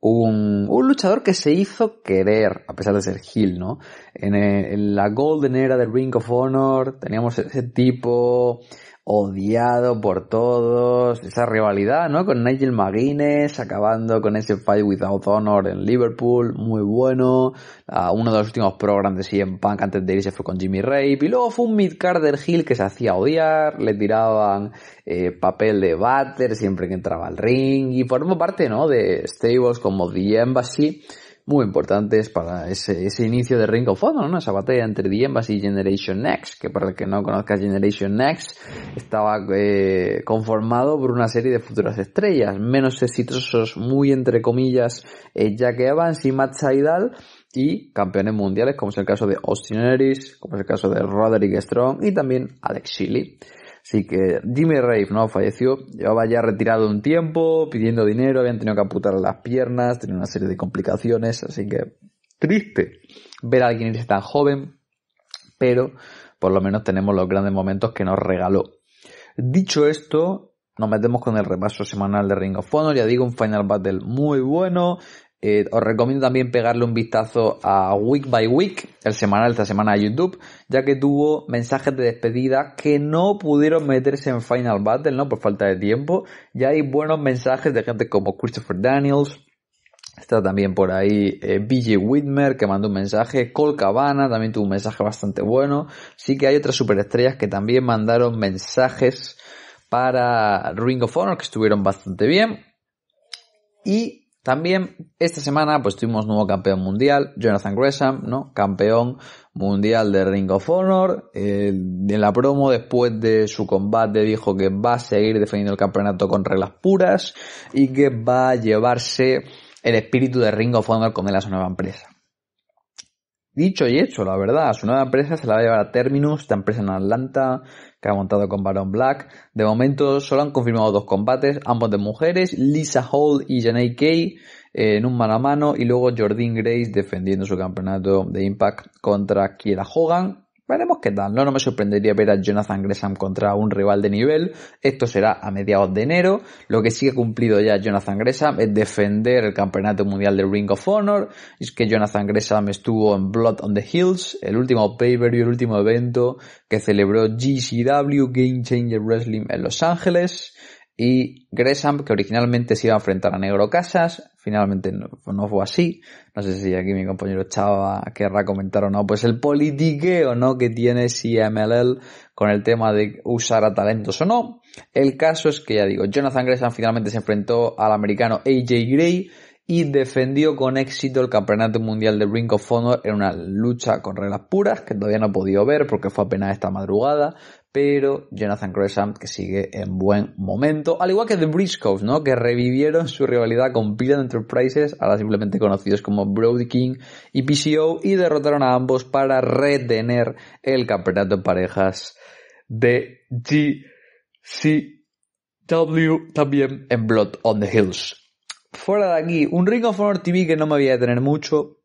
un, luchador que se hizo querer, a pesar de ser heel, ¿no? En, eh, en la Golden Era del Ring of Honor teníamos ese tipo odiado por todos, esa rivalidad, ¿no? Con Nigel McGuinness, acabando con ese Fight Without Honor en Liverpool, muy bueno. Ah, uno de los últimos programas de CM Punk antes de irse fue con Jimmy Rape. Y luego fue un mid Carter Hill que se hacía odiar, le tiraban eh, papel de batter siempre que entraba al ring. Y formó parte, ¿no? De stables como The Embassy muy importantes para ese, inicio de Ring of Honor, ¿no? esa batalla entre Diembas y Generation X, que para el que no conozca Generation Next, estaba eh, conformado por una serie de futuras estrellas, menos exitosos, muy entre comillas, eh, Jack Evans y Matt Saidal, y campeones mundiales, como es el caso de Austin Aries, como es el caso de Roderick Strong y también Alex Shelley. Así que Jimmy Rave, ¿no? Falleció, llevaba ya retirado un tiempo, pidiendo dinero, habían tenido que amputar las piernas, tenía una serie de complicaciones, así que triste ver a alguien irse tan joven, pero por lo menos tenemos los grandes momentos que nos regaló. Dicho esto, nos metemos con el repaso semanal de Ring of Honor, ya digo, un Final Battle muy bueno, eh, os recomiendo también pegarle un vistazo a Week by Week, el semanal esta semana de YouTube, ya que tuvo mensajes de despedida que no pudieron meterse en Final Battle, ¿no? Por falta de tiempo. Ya hay buenos mensajes de gente como Christopher Daniels. Está también por ahí eh, BJ Whitmer que mandó un mensaje. Cole Cabana también tuvo un mensaje bastante bueno. Sí que hay otras superestrellas que también mandaron mensajes para Ring of Honor que estuvieron bastante bien. Y también esta semana pues tuvimos nuevo campeón mundial, Jonathan Gresham, ¿no? Campeón mundial de Ring of Honor. Eh, en la promo después de su combate dijo que va a seguir defendiendo el campeonato con reglas puras y que va a llevarse el espíritu de Ring of Honor con él a su nueva empresa. Dicho y hecho, la verdad, su nueva empresa se la va a llevar a Terminus, esta empresa en Atlanta, que ha montado con Baron Black. De momento solo han confirmado dos combates, ambos de mujeres, Lisa Hall y Janae Kay eh, en un mano a mano y luego Jordyn Grace defendiendo su campeonato de Impact contra Kiera Hogan. Veremos qué tal, no, no me sorprendería ver a Jonathan Gresham contra un rival de nivel. Esto será a mediados de enero. Lo que sigue cumplido ya Jonathan Gresham es defender el campeonato mundial de Ring of Honor. Es que Jonathan Gresham estuvo en Blood on the Hills, el último pay-per-view, el último evento que celebró GCW Game Changer Wrestling en Los Ángeles y Gresham, que originalmente se iba a enfrentar a Negro Casas, finalmente no, fue así. No sé si aquí mi compañero Chava querrá comentar o no, pues el politiqueo ¿no? que tiene CMLL con el tema de usar a talentos o no. El caso es que, ya digo, Jonathan Gresham finalmente se enfrentó al americano AJ Gray y defendió con éxito el campeonato mundial de Ring of Honor en una lucha con reglas puras que todavía no he podido ver porque fue apenas esta madrugada pero Jonathan Gresham que sigue en buen momento, al igual que The Briscoes, ¿no? Que revivieron su rivalidad con Pillan Enterprises, ahora simplemente conocidos como Brody King y PCO, y derrotaron a ambos para retener el campeonato de parejas de GCW también en Blood on the Hills. Fuera de aquí, un Ring of Honor TV que no me voy a detener mucho,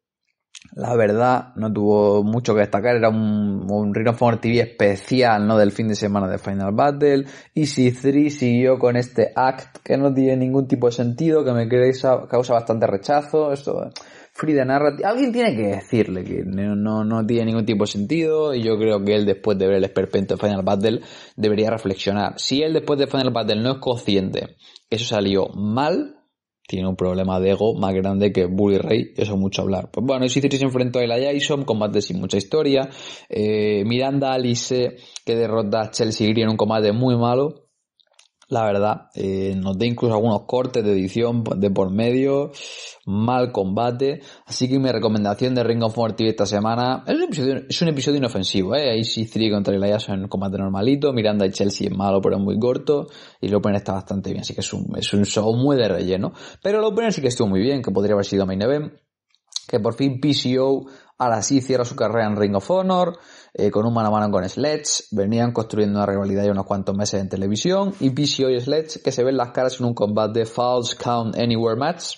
la verdad, no tuvo mucho que destacar. Era un, un TV especial, ¿no? Del fin de semana de Final Battle. Y si 3 siguió con este act que no tiene ningún tipo de sentido, que me causa bastante rechazo. Esto, Free Narrative. Alguien tiene que decirle que no, no, tiene ningún tipo de sentido. Y yo creo que él, después de ver el esperpento de Final Battle, debería reflexionar. Si él, después de Final Battle, no es consciente que eso salió mal, tiene un problema de ego más grande que Bully Ray, eso mucho hablar. Pues bueno, si se enfrentó a la Jason, combate sin mucha historia. Eh, Miranda Alice, que derrota a Chelsea en un combate muy malo la verdad. Eh, nos noté incluso algunos cortes de edición de por medio, mal combate. Así que mi recomendación de Ring of Honor TV esta semana es un episodio, inofensivo. eh sí AC3 contra Elias en combate normalito, Miranda y Chelsea es malo pero es muy corto y el opener está bastante bien. Así que es un, show muy de relleno. Pero el opener sí que estuvo muy bien, que podría haber sido main event. Que por fin PCO ahora sí cierra su carrera en Ring of Honor. Eh, con un mano a mano con Sledge, venían construyendo una rivalidad ya unos cuantos meses en televisión, y PCO y Sledge que se ven las caras en un combate de ...False Count Anywhere Match.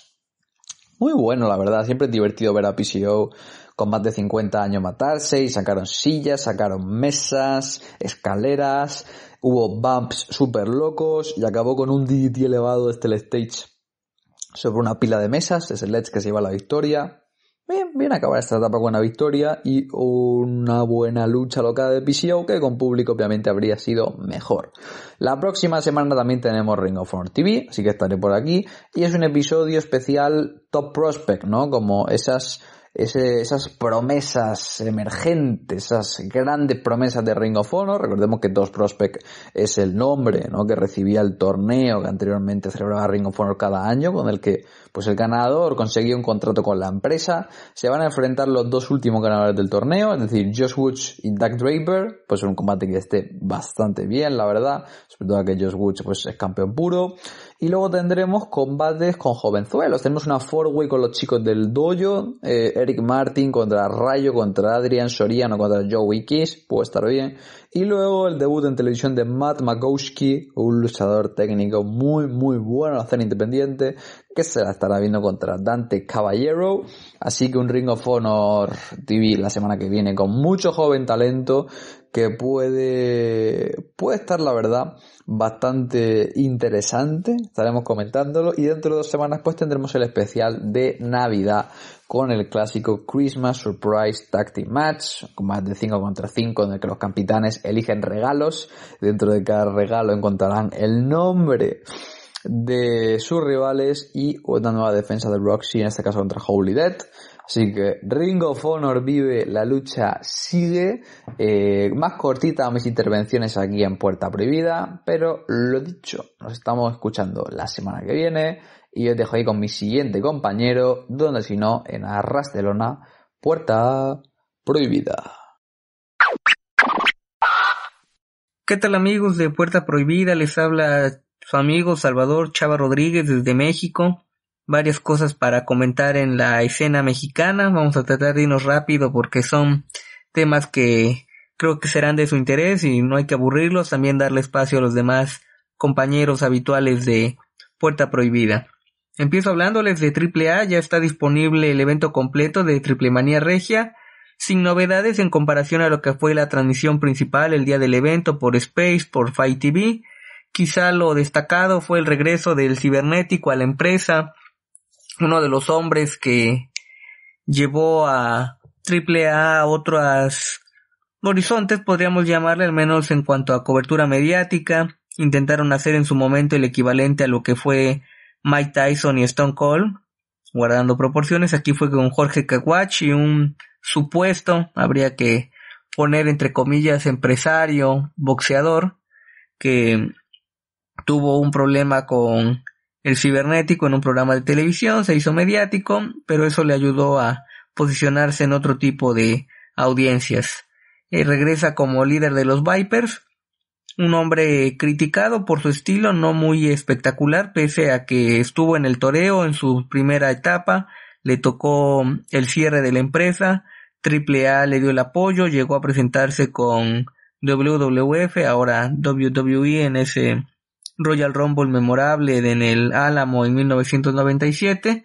Muy bueno, la verdad, siempre es divertido ver a PCO con más de 50 años matarse y sacaron sillas, sacaron mesas, escaleras, hubo bumps super locos y acabó con un DDT elevado desde el este stage sobre una pila de mesas, es sledge que se lleva la victoria. Bien, bien acabar esta etapa con una victoria y una buena lucha loca de PCO que con público obviamente habría sido mejor. La próxima semana también tenemos Ring of Honor TV, así que estaré por aquí y es un episodio especial Top Prospect, ¿no? Como esas esas promesas emergentes, esas grandes promesas de Ring of Honor. Recordemos que Dos Prospect es el nombre ¿no? que recibía el torneo que anteriormente celebraba Ring of Honor cada año, con el que pues el ganador conseguía un contrato con la empresa. Se van a enfrentar los dos últimos ganadores del torneo, es decir, Josh Woods y Doug Draper. Pues un combate que esté bastante bien, la verdad. Sobre todo que Josh Woods pues, es campeón puro. Y luego tendremos combates con jovenzuelos. Tenemos una four-way con los chicos del dojo. Eh, Eric Martin contra Rayo, contra Adrian Soriano, contra joe Kiss. Puede estar bien. Y luego el debut en televisión de Matt Makowski. un luchador técnico muy, muy bueno en la independiente, que se la estará viendo contra Dante Caballero. Así que un Ring of Honor TV la semana que viene con mucho joven talento que puede, puede estar, la verdad, bastante interesante, estaremos comentándolo y dentro de dos semanas pues tendremos el especial de Navidad con el clásico Christmas Surprise Tactic Match, con más de 5 contra 5 en el que los capitanes eligen regalos, dentro de cada regalo encontrarán el nombre de sus rivales y una nueva defensa de Roxy, en este caso contra Holy Dead. Así que Ring of Honor vive, la lucha sigue. Eh, más cortita mis intervenciones aquí en Puerta Prohibida, pero lo dicho, nos estamos escuchando la semana que viene y os dejo ahí con mi siguiente compañero, donde si no, en Arrastelona, Puerta Prohibida. ¿Qué tal amigos de Puerta Prohibida? Les habla su amigo Salvador Chava Rodríguez desde México. Varias cosas para comentar en la escena mexicana. Vamos a tratar de irnos rápido porque son temas que creo que serán de su interés y no hay que aburrirlos. También darle espacio a los demás compañeros habituales de Puerta Prohibida. Empiezo hablándoles de AAA. Ya está disponible el evento completo de Triple Manía Regia sin novedades en comparación a lo que fue la transmisión principal el día del evento por Space, por Fight TV Quizá lo destacado fue el regreso del cibernético a la empresa, uno de los hombres que llevó a AAA a otros horizontes, podríamos llamarle al menos en cuanto a cobertura mediática. Intentaron hacer en su momento el equivalente a lo que fue Mike Tyson y Stone Cold, guardando proporciones. Aquí fue con Jorge Caguach y un supuesto, habría que poner entre comillas, empresario, boxeador, que tuvo un problema con el cibernético en un programa de televisión, se hizo mediático, pero eso le ayudó a posicionarse en otro tipo de audiencias. Eh, regresa como líder de los Vipers, un hombre criticado por su estilo, no muy espectacular, pese a que estuvo en el toreo en su primera etapa, le tocó el cierre de la empresa, AAA le dio el apoyo, llegó a presentarse con WWF, ahora WWE en ese Royal Rumble memorable en el Álamo en 1997.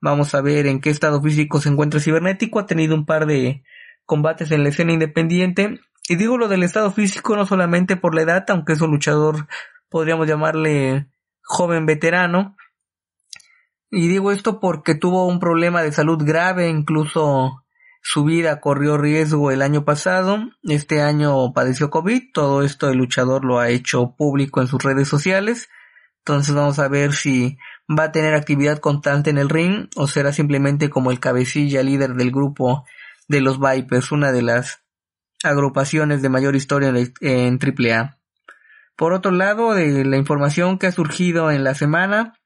Vamos a ver en qué estado físico se encuentra Cibernético. Ha tenido un par de combates en la escena independiente. Y digo lo del estado físico no solamente por la edad, aunque es un luchador, podríamos llamarle joven veterano. Y digo esto porque tuvo un problema de salud grave, incluso su vida corrió riesgo el año pasado, este año padeció COVID, todo esto el luchador lo ha hecho público en sus redes sociales, entonces vamos a ver si va a tener actividad constante en el ring o será simplemente como el cabecilla líder del grupo de los Vipers, una de las agrupaciones de mayor historia en AAA. Por otro lado, de la información que ha surgido en la semana,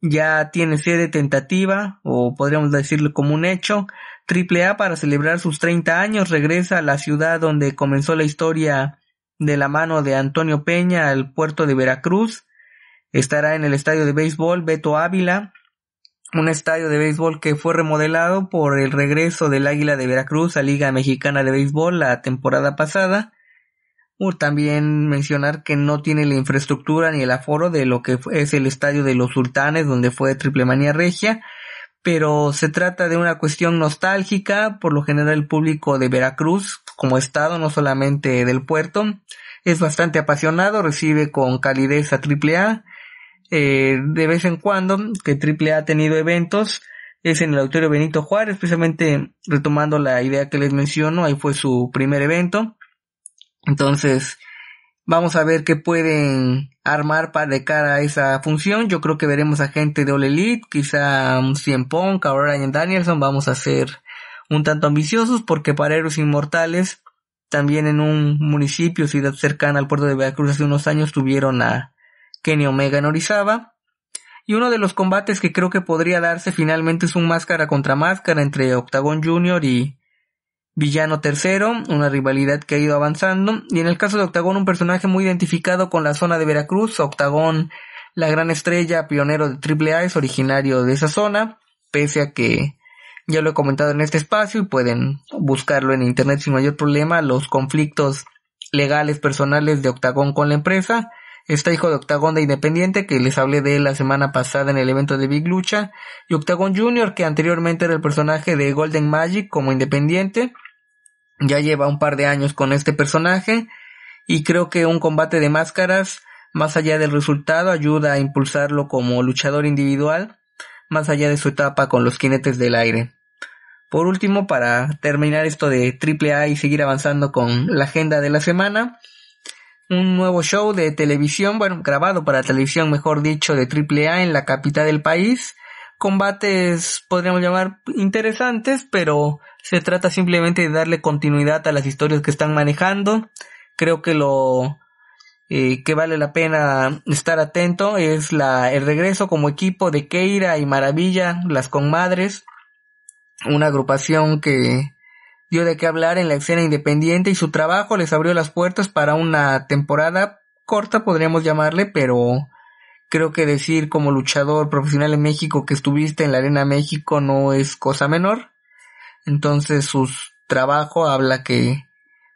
ya tiene sede tentativa, o podríamos decirlo como un hecho. AAA para celebrar sus 30 años regresa a la ciudad donde comenzó la historia de la mano de Antonio Peña al puerto de Veracruz. Estará en el estadio de béisbol Beto Ávila, un estadio de béisbol que fue remodelado por el regreso del Águila de Veracruz a Liga Mexicana de Béisbol la temporada pasada también mencionar que no tiene la infraestructura ni el aforo de lo que es el estadio de los sultanes donde fue Triple Regia, pero se trata de una cuestión nostálgica, por lo general el público de Veracruz como estado, no solamente del puerto, es bastante apasionado, recibe con calidez a Triple eh, de vez en cuando que Triple A ha tenido eventos, es en el Auditorio Benito Juárez, especialmente retomando la idea que les menciono, ahí fue su primer evento. Entonces, vamos a ver qué pueden armar para de cara a esa función. Yo creo que veremos a gente de All Elite, quizá un Cien Pong, Ryan Danielson. Vamos a ser un tanto ambiciosos porque para Héroes Inmortales, también en un municipio, ciudad cercana al puerto de Veracruz hace unos años, tuvieron a Kenny Omega en Orizaba. Y uno de los combates que creo que podría darse finalmente es un máscara contra máscara entre Octagon Jr. y villano tercero, una rivalidad que ha ido avanzando, y en el caso de Octagón un personaje muy identificado con la zona de Veracruz, Octagón, la gran estrella, pionero de AAA, es originario de esa zona, pese a que ya lo he comentado en este espacio y pueden buscarlo en internet sin mayor problema, los conflictos legales personales de Octagón con la empresa, está hijo de Octagón de Independiente, que les hablé de la semana pasada en el evento de Big Lucha, y Octagón Jr., que anteriormente era el personaje de Golden Magic como Independiente, ya lleva un par de años con este personaje y creo que un combate de máscaras, más allá del resultado, ayuda a impulsarlo como luchador individual, más allá de su etapa con los jinetes del aire. Por último, para terminar esto de AAA y seguir avanzando con la agenda de la semana, un nuevo show de televisión, bueno, grabado para televisión, mejor dicho, de AAA en la capital del país, combates, podríamos llamar, interesantes, pero se trata simplemente de darle continuidad a las historias que están manejando. Creo que lo eh, que vale la pena estar atento es la, el regreso como equipo de Keira y Maravilla, las Conmadres, una agrupación que dio de qué hablar en la escena independiente y su trabajo les abrió las puertas para una temporada corta, podríamos llamarle, pero creo que decir como luchador profesional en México que estuviste en la Arena México no es cosa menor. Entonces su trabajo habla que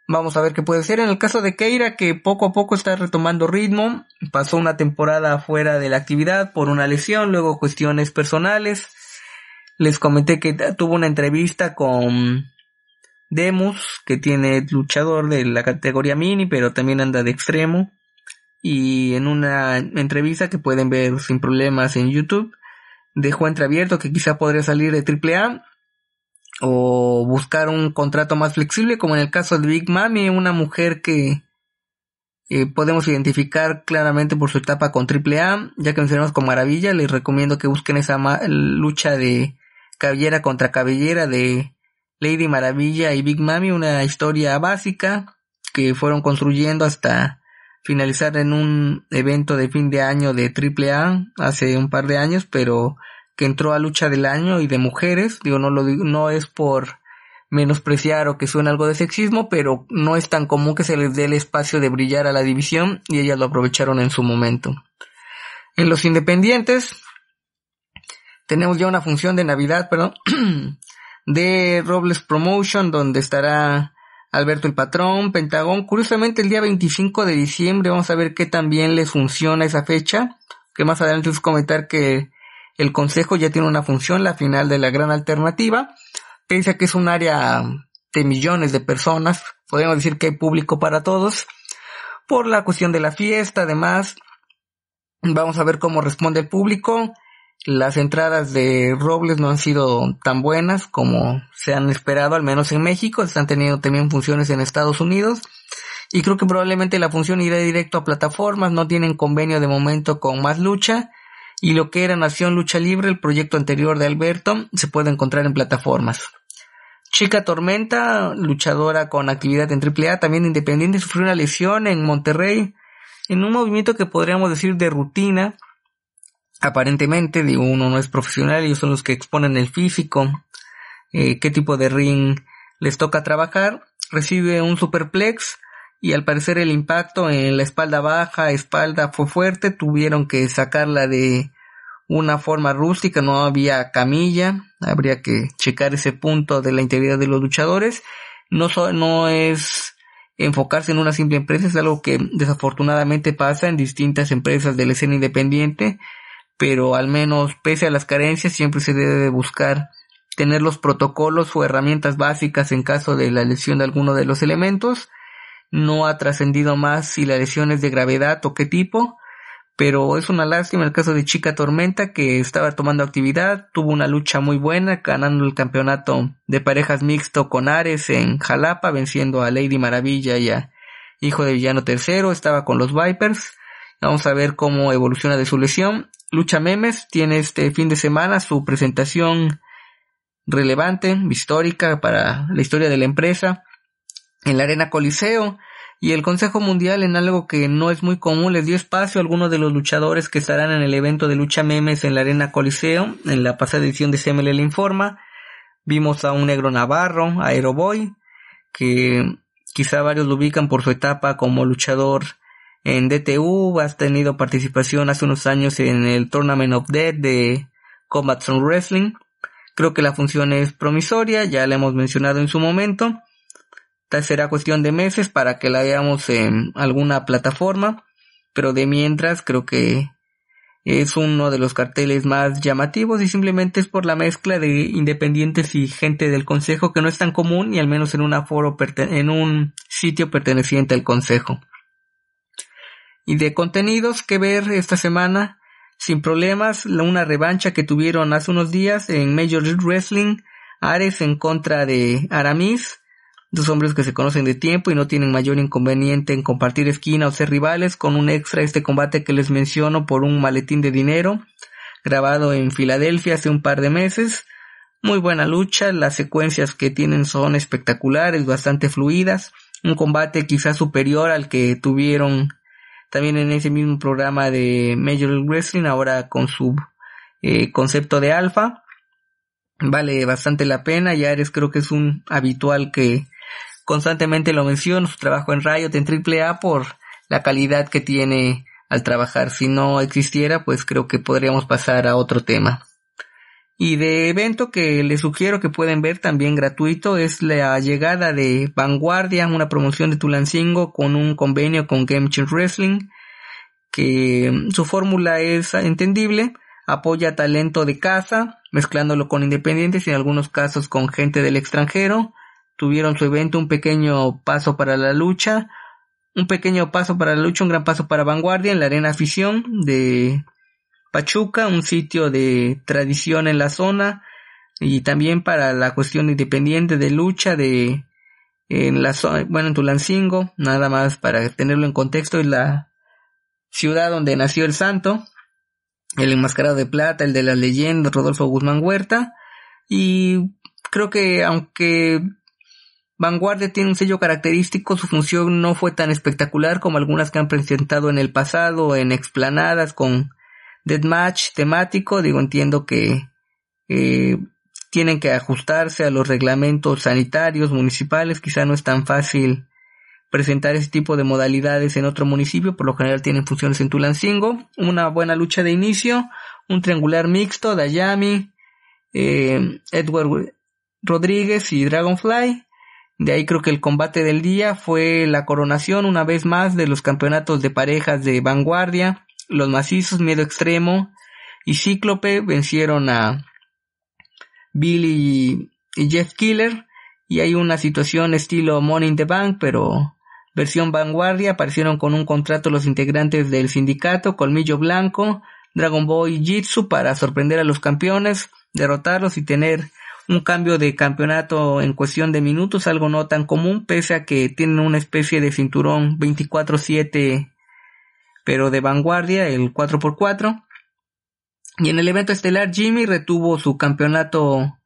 vamos a ver qué puede ser. En el caso de Keira, que poco a poco está retomando ritmo, pasó una temporada fuera de la actividad por una lesión, luego cuestiones personales. Les comenté que tuvo una entrevista con Demus, que tiene luchador de la categoría mini, pero también anda de extremo y en una entrevista que pueden ver sin problemas en YouTube, dejó entreabierto que quizá podría salir de AAA o buscar un contrato más flexible, como en el caso de Big Mami, una mujer que eh, podemos identificar claramente por su etapa con AAA, ya que mencionamos con maravilla, les recomiendo que busquen esa lucha de cabellera contra cabellera de Lady Maravilla y Big Mami, una historia básica que fueron construyendo hasta finalizar en un evento de fin de año de AAA hace un par de años, pero que entró a lucha del año y de mujeres. Digo, no lo digo, no es por menospreciar o que suene algo de sexismo, pero no es tan común que se les dé el espacio de brillar a la división y ellas lo aprovecharon en su momento. En los independientes tenemos ya una función de Navidad, perdón, de Robles Promotion donde estará Alberto el Patrón, Pentagón. Curiosamente el día 25 de diciembre, vamos a ver qué también les funciona esa fecha, que más adelante les comentar que el Consejo ya tiene una función, la final de la gran alternativa. que que es un área de millones de personas, podemos decir que hay público para todos. Por la cuestión de la fiesta, además, vamos a ver cómo responde el público. Las entradas de Robles no han sido tan buenas como se han esperado, al menos en México. Están teniendo también funciones en Estados Unidos. Y creo que probablemente la función irá directo a plataformas. No tienen convenio de momento con Más Lucha. Y lo que era Nación Lucha Libre, el proyecto anterior de Alberto, se puede encontrar en plataformas. Chica Tormenta, luchadora con actividad en AAA, también independiente, sufrió una lesión en Monterrey en un movimiento que podríamos decir de rutina aparentemente, digo, uno no es profesional, ellos son los que exponen el físico, eh, qué tipo de ring les toca trabajar, recibe un superplex y al parecer el impacto en la espalda baja, espalda fue fuerte, tuvieron que sacarla de una forma rústica, no había camilla, habría que checar ese punto de la integridad de los luchadores, no, no es enfocarse en una simple empresa, es algo que desafortunadamente pasa en distintas empresas de la escena independiente, pero al menos pese a las carencias siempre se debe de buscar tener los protocolos o herramientas básicas en caso de la lesión de alguno de los elementos. No ha trascendido más si la lesión es de gravedad o qué tipo, pero es una lástima el caso de Chica Tormenta que estaba tomando actividad, tuvo una lucha muy buena, ganando el campeonato de parejas mixto con Ares en Jalapa, venciendo a Lady Maravilla y a Hijo de Villano Tercero, estaba con los Vipers. Vamos a ver cómo evoluciona de su lesión. Lucha Memes tiene este fin de semana su presentación relevante, histórica para la historia de la empresa en la Arena Coliseo y el Consejo Mundial en algo que no es muy común les dio espacio a algunos de los luchadores que estarán en el evento de lucha memes en la Arena Coliseo en la pasada edición de CML informa vimos a un negro navarro a Aeroboy que quizá varios lo ubican por su etapa como luchador en DTU, has tenido participación hace unos años en el Tournament of Death de Combat Zone Wrestling. Creo que la función es promisoria, ya la hemos mencionado en su momento. Tal será cuestión de meses para que la veamos en alguna plataforma, pero de mientras creo que es uno de los carteles más llamativos y simplemente es por la mezcla de independientes y gente del consejo que no es tan común y al menos en un aforo en un sitio perteneciente al consejo. Y de contenidos que ver esta semana, sin problemas, una revancha que tuvieron hace unos días en Major League Wrestling, Ares en contra de Aramis, dos hombres que se conocen de tiempo y no tienen mayor inconveniente en compartir esquina o ser rivales, con un extra este combate que les menciono por un maletín de dinero, grabado en Filadelfia hace un par de meses. Muy buena lucha, las secuencias que tienen son espectaculares, bastante fluidas, un combate quizás superior al que tuvieron también en ese mismo programa de Major Wrestling, ahora con su eh, concepto de alfa. Vale bastante la pena, ya eres creo que es un habitual que constantemente lo menciono, su trabajo en Riot, en AAA, por la calidad que tiene al trabajar. Si no existiera, pues creo que podríamos pasar a otro tema. Y de evento que les sugiero que pueden ver también gratuito es la llegada de Vanguardia, una promoción de Tulancingo con un convenio con Game Change Wrestling, que mm, su fórmula es entendible, apoya talento de casa, mezclándolo con independientes y en algunos casos con gente del extranjero. Tuvieron su evento un pequeño paso para la lucha, un pequeño paso para la lucha, un gran paso para Vanguardia en la arena afición de Pachuca, un sitio de tradición en la zona y también para la cuestión independiente de lucha de en la zona, bueno, en Tulancingo, nada más para tenerlo en contexto, es la ciudad donde nació el santo, el enmascarado de plata, el de la leyenda, Rodolfo Guzmán Huerta, y creo que aunque Vanguardia tiene un sello característico, su función no fue tan espectacular como algunas que han presentado en el pasado, en explanadas con match temático, digo, entiendo que eh, tienen que ajustarse a los reglamentos sanitarios municipales, quizá no es tan fácil presentar ese tipo de modalidades en otro municipio, por lo general tienen funciones en Tulancingo, una buena lucha de inicio, un triangular mixto, Dayami, eh, Edward Rodríguez y Dragonfly, de ahí creo que el combate del día fue la coronación una vez más de los campeonatos de parejas de vanguardia, los macizos Miedo Extremo y Cíclope vencieron a Billy y Jeff Killer y hay una situación estilo Money in the Bank, pero versión vanguardia, aparecieron con un contrato los integrantes del sindicato, Colmillo Blanco, Dragon Boy y Jitsu para sorprender a los campeones, derrotarlos y tener un cambio de campeonato en cuestión de minutos, algo no tan común, pese a que tienen una especie de cinturón 24-7 pero de vanguardia, el 4x4. Y en el evento estelar Jimmy retuvo su campeonato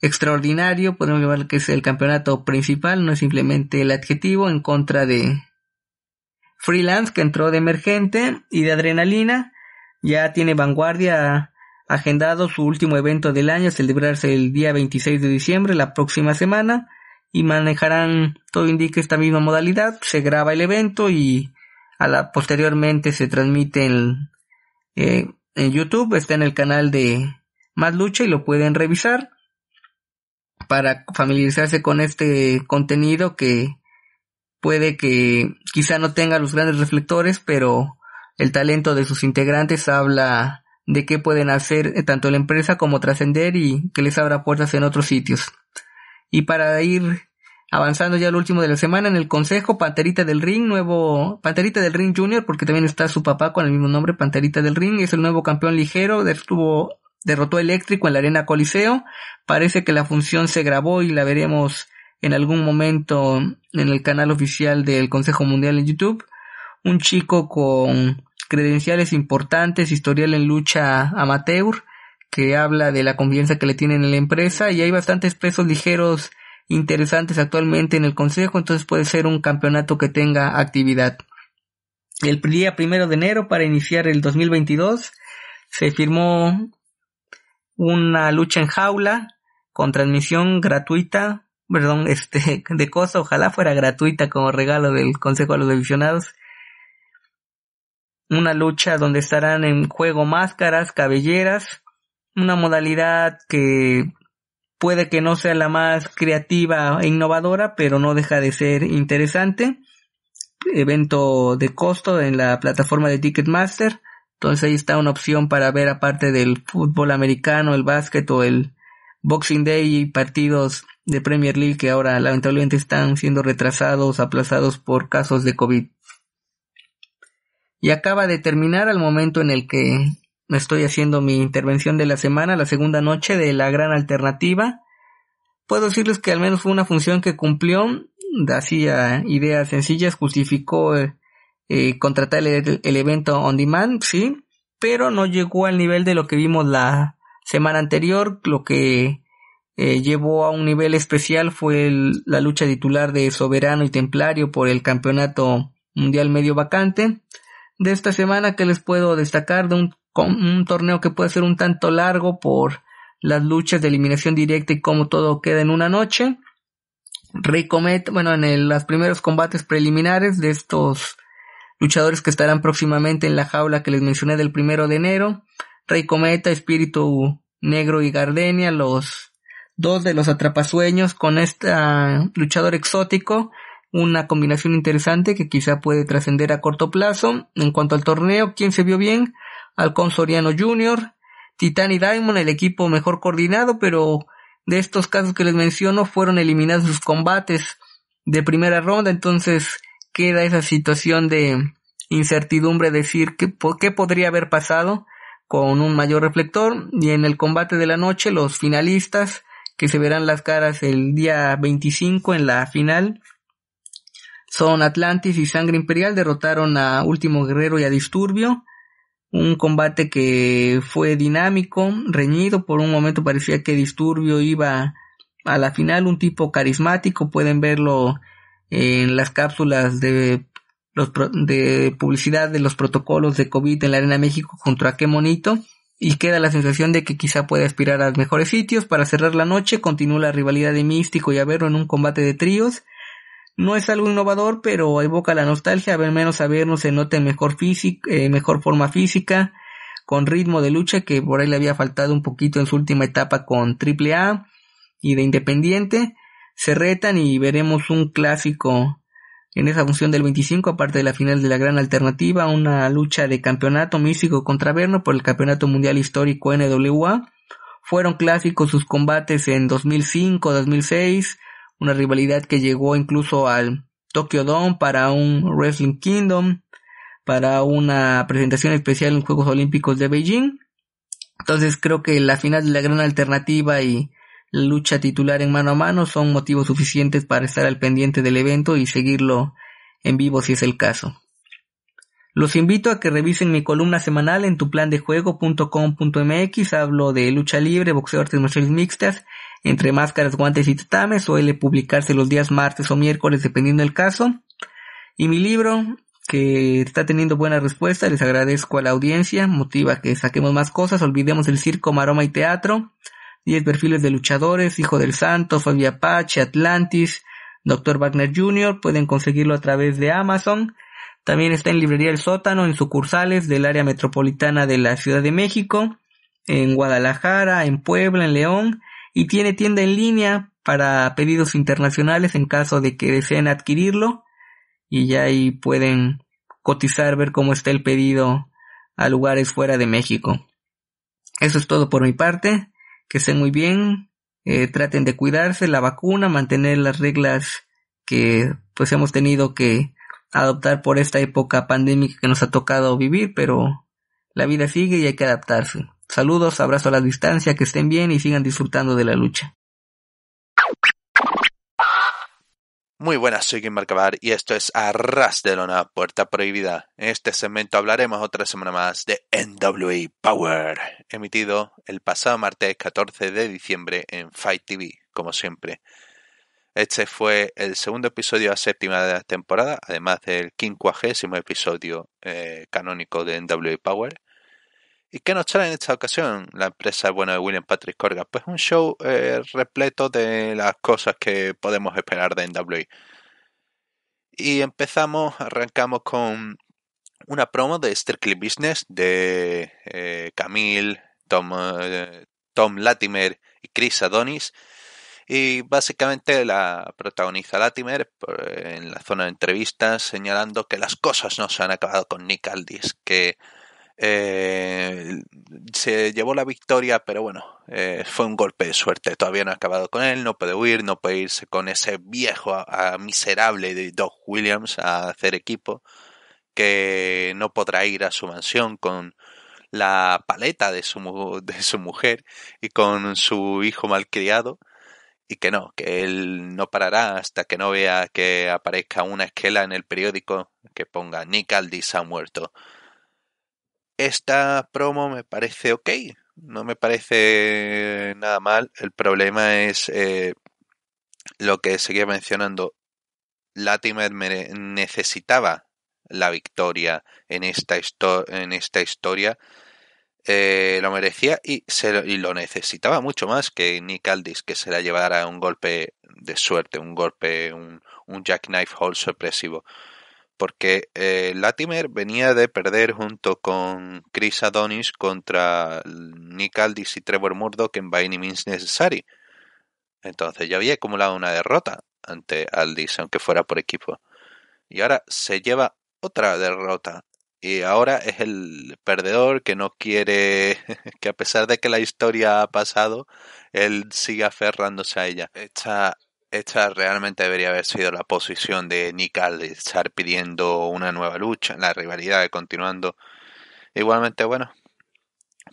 extraordinario, podemos llamar que es el campeonato principal, no es simplemente el adjetivo, en contra de Freelance que entró de emergente y de adrenalina. Ya tiene vanguardia agendado su último evento del año, celebrarse el día 26 de diciembre, la próxima semana, y manejarán, todo indica, esta misma modalidad. Se graba el evento y a la, posteriormente se transmite en, eh, en YouTube, está en el canal de Más Lucha y lo pueden revisar para familiarizarse con este contenido que puede que quizá no tenga los grandes reflectores, pero el talento de sus integrantes habla de qué pueden hacer eh, tanto la empresa como trascender y que les abra puertas en otros sitios. Y para ir avanzando ya el último de la semana en el Consejo Panterita del Ring, nuevo Panterita del Ring Junior, porque también está su papá con el mismo nombre, Panterita del Ring, es el nuevo campeón ligero, estuvo, derrotó eléctrico en la Arena Coliseo, parece que la función se grabó y la veremos en algún momento en el canal oficial del Consejo Mundial en YouTube, un chico con credenciales importantes, historial en lucha amateur, que habla de la confianza que le tienen en la empresa y hay bastantes pesos ligeros interesantes actualmente en el Consejo, entonces puede ser un campeonato que tenga actividad. El día primero de enero, para iniciar el 2022, se firmó una lucha en jaula con transmisión gratuita, perdón, este, de cosa ojalá fuera gratuita como regalo del Consejo a los Divisionados. Una lucha donde estarán en juego máscaras, cabelleras, una modalidad que Puede que no sea la más creativa e innovadora, pero no deja de ser interesante. Evento de costo en la plataforma de Ticketmaster. Entonces ahí está una opción para ver aparte del fútbol americano, el básquet o el Boxing Day y partidos de Premier League que ahora lamentablemente están siendo retrasados, aplazados por casos de COVID. Y acaba de terminar al momento en el que Estoy haciendo mi intervención de la semana, la segunda noche de la gran alternativa. Puedo decirles que al menos fue una función que cumplió, hacía ideas sencillas, justificó eh, contratar el, evento on demand, sí, pero no llegó al nivel de lo que vimos la semana anterior, lo que eh, llevó a un nivel especial fue la lucha titular de Soberano y Templario por el Campeonato Mundial Medio Vacante. De esta semana que les puedo destacar de un un torneo que puede ser un tanto largo por las luchas de eliminación directa y cómo todo queda en una noche. Rey Cometa... bueno, en los primeros combates preliminares de estos luchadores que estarán próximamente en la jaula que les mencioné del primero de enero. Rey Cometa, Espíritu Negro y Gardenia, los dos de los atrapasueños con este ah, luchador exótico. Una combinación interesante que quizá puede trascender a corto plazo. En cuanto al torneo, ¿quién se vio bien? Alcón Soriano Jr., Titan y Diamond, el equipo mejor coordinado, pero de estos casos que les menciono fueron eliminados sus combates de primera ronda, entonces queda esa situación de incertidumbre decir que, qué podría haber pasado con un mayor reflector y en el combate de la noche los finalistas que se verán las caras el día 25 en la final son Atlantis y Sangre Imperial derrotaron a Último Guerrero y a Disturbio un combate que fue dinámico, reñido, por un momento parecía que Disturbio iba a la final, un tipo carismático, pueden verlo en las cápsulas de, los de publicidad de los protocolos de COVID en la Arena México contra qué monito y queda la sensación de que quizá puede aspirar a mejores sitios. Para cerrar la noche, continúa la rivalidad de Místico y Avero en un combate de tríos no es algo innovador, pero evoca la nostalgia, A ver menos a vernos se note mejor, físico, eh, mejor forma física, con ritmo de lucha que por ahí le había faltado un poquito en su última etapa con Triple A y de Independiente. Se retan y veremos un clásico en esa función del 25, aparte de la final de la gran alternativa, una lucha de campeonato místico contra Verno por el campeonato mundial histórico NWA. Fueron clásicos sus combates en 2005, 2006, una rivalidad que llegó incluso al Tokyo Dome para un Wrestling Kingdom, para una presentación especial en Juegos Olímpicos de Beijing. Entonces creo que la final de la gran alternativa y la lucha titular en mano a mano son motivos suficientes para estar al pendiente del evento y seguirlo en vivo si es el caso. Los invito a que revisen mi columna semanal en tuplandejuego.com.mx. Hablo de lucha libre, boxeo, artes marciales mixtas entre máscaras, guantes y tatames, suele publicarse los días martes o miércoles dependiendo del caso. Y mi libro, que está teniendo buena respuesta, les agradezco a la audiencia, motiva que saquemos más cosas, olvidemos el circo, maroma y teatro, 10 perfiles de luchadores, Hijo del Santo, Fabia Apache, Atlantis, Dr. Wagner Jr., pueden conseguirlo a través de Amazon. También está en Librería El Sótano, en sucursales del área metropolitana de la Ciudad de México, en Guadalajara, en Puebla, en León y tiene tienda en línea para pedidos internacionales en caso de que deseen adquirirlo y ya ahí pueden cotizar, ver cómo está el pedido a lugares fuera de México. Eso es todo por mi parte, que estén muy bien, eh, traten de cuidarse, la vacuna, mantener las reglas que pues hemos tenido que adoptar por esta época pandémica que nos ha tocado vivir, pero la vida sigue y hay que adaptarse. Saludos, abrazo a la distancia, que estén bien y sigan disfrutando de la lucha. Muy buenas, soy Kim Marcabar y esto es Arras de Lona, Puerta Prohibida. En este segmento hablaremos otra semana más de NWA Power, emitido el pasado martes 14 de diciembre en Fight TV, como siempre. Este fue el segundo episodio a séptima de la temporada, además del quincuagésimo episodio eh, canónico de NWA Power. ¿Y qué nos trae en esta ocasión la empresa bueno, de William Patrick Corga? Pues un show eh, repleto de las cosas que podemos esperar de NWA. Y empezamos, arrancamos con una promo de Strictly Business de eh, Camille, Tom, eh, Tom Latimer y Chris Adonis. Y básicamente la protagoniza Latimer en la zona de entrevistas señalando que las cosas no se han acabado con Nick Aldis, que eh, se llevó la victoria, pero bueno, eh, fue un golpe de suerte. Todavía no ha acabado con él, no puede huir, no puede irse con ese viejo a, miserable de Doug Williams a hacer equipo, que no podrá ir a su mansión con la paleta de su, de su mujer y con su hijo malcriado y que no, que él no parará hasta que no vea que aparezca una esquela en el periódico que ponga Nick Aldis ha muerto esta promo me parece ok, no me parece nada mal. El problema es eh, lo que seguía mencionando. Latimer necesitaba la victoria en esta, historia. Eh, lo merecía y, se lo, necesitaba mucho más que Nick Aldis, que se la llevara un golpe de suerte, un golpe, un, jackknife hole sorpresivo porque eh, Latimer venía de perder junto con Chris Adonis contra Nick Aldis y Trevor Murdoch en By Any Means Necessary. Entonces ya había acumulado una derrota ante Aldis, aunque fuera por equipo. Y ahora se lleva otra derrota. Y ahora es el perdedor que no quiere que a pesar de que la historia ha pasado, él siga aferrándose a ella. Está esta realmente debería haber sido la posición de Nick Aldis, estar pidiendo una nueva lucha, la rivalidad continuando. Igualmente, bueno,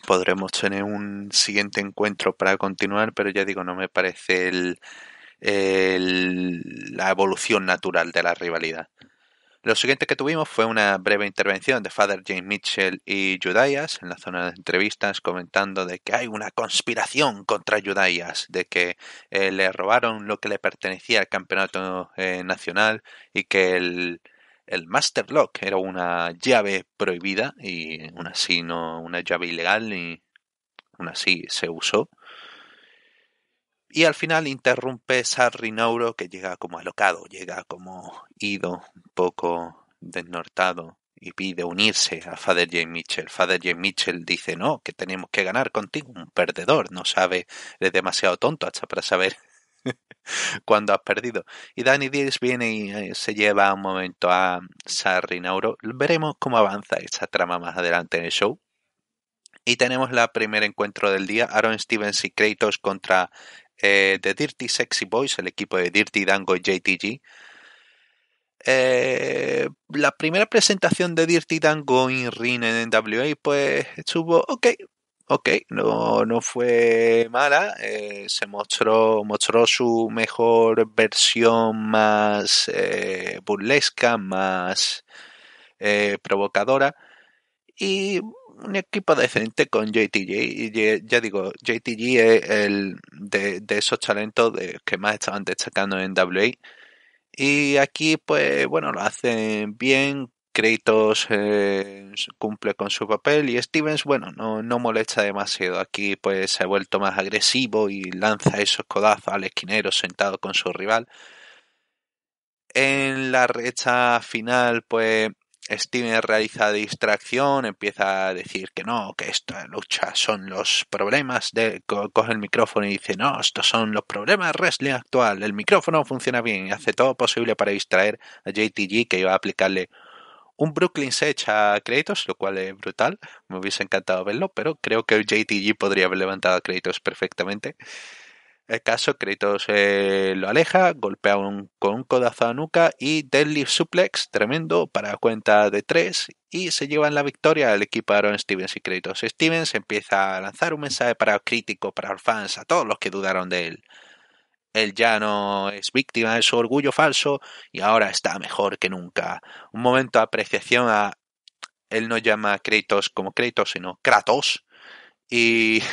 podremos tener un siguiente encuentro para continuar, pero ya digo, no me parece el, la evolución natural de la rivalidad. Lo siguiente que tuvimos fue una breve intervención de Father James Mitchell y Judaias en la zona de entrevistas comentando de que hay una conspiración contra Judaias de que eh, le robaron lo que le pertenecía al campeonato eh, nacional y que el, Master Lock era una llave prohibida y una así no una llave ilegal y aún así se usó. Y al final interrumpe Sarri Nauro, que llega como alocado, llega como ido, un poco desnortado, y pide unirse a Father Jane Mitchell. Father Jane Mitchell dice, no, que tenemos que ganar contigo, un perdedor, no sabe, es demasiado tonto hasta para saber cuando has perdido. Y Danny dies viene y eh, se lleva un momento a Sarri Nauro. Veremos cómo avanza esa trama más adelante en el show. Y tenemos la primer encuentro del día, Aaron Stevens y Kratos contra eh, de Dirty Sexy Boys, el equipo de Dirty Dango JTG. Eh, la primera presentación de Dirty Dango in Ring en NWA, pues estuvo ok, ok, no, no fue mala, eh, se mostró, mostró su mejor versión más burlesca, más provocadora. Y un equipo decente con JTG. Y ya digo, JTG es el de, de esos talentos que más estaban destacando en WA. Y aquí, pues bueno, lo hacen bien. Kratos eh, cumple con su papel y Stevens, bueno, no, no molesta demasiado. Aquí pues se ha vuelto más agresivo y lanza esos codazos al esquinero sentado con su rival. En la recta final, pues Steven realiza distracción, empieza a decir que no, que esta lucha son los problemas, de, coge el micrófono y dice, no, estos son los problemas wrestling actual, el micrófono funciona bien y hace todo posible para distraer a JTG que iba a aplicarle un Brooklyn Sech a créditos, lo cual es brutal, me hubiese encantado verlo, pero creo que JTG podría haber levantado a créditos perfectamente. El caso, Kratos eh, lo aleja, golpea con un codazo a nuca y Deadly suplex tremendo para cuenta de tres y se llevan la victoria al equipo Aaron Stevens y Kratos. Stevens empieza a lanzar un mensaje para crítico, para los fans, a todos los que dudaron de él. Él ya no es víctima de su orgullo falso y ahora está mejor que nunca. Un momento de apreciación a... Él no llama a Kratos como Kratos, sino Kratos. Y...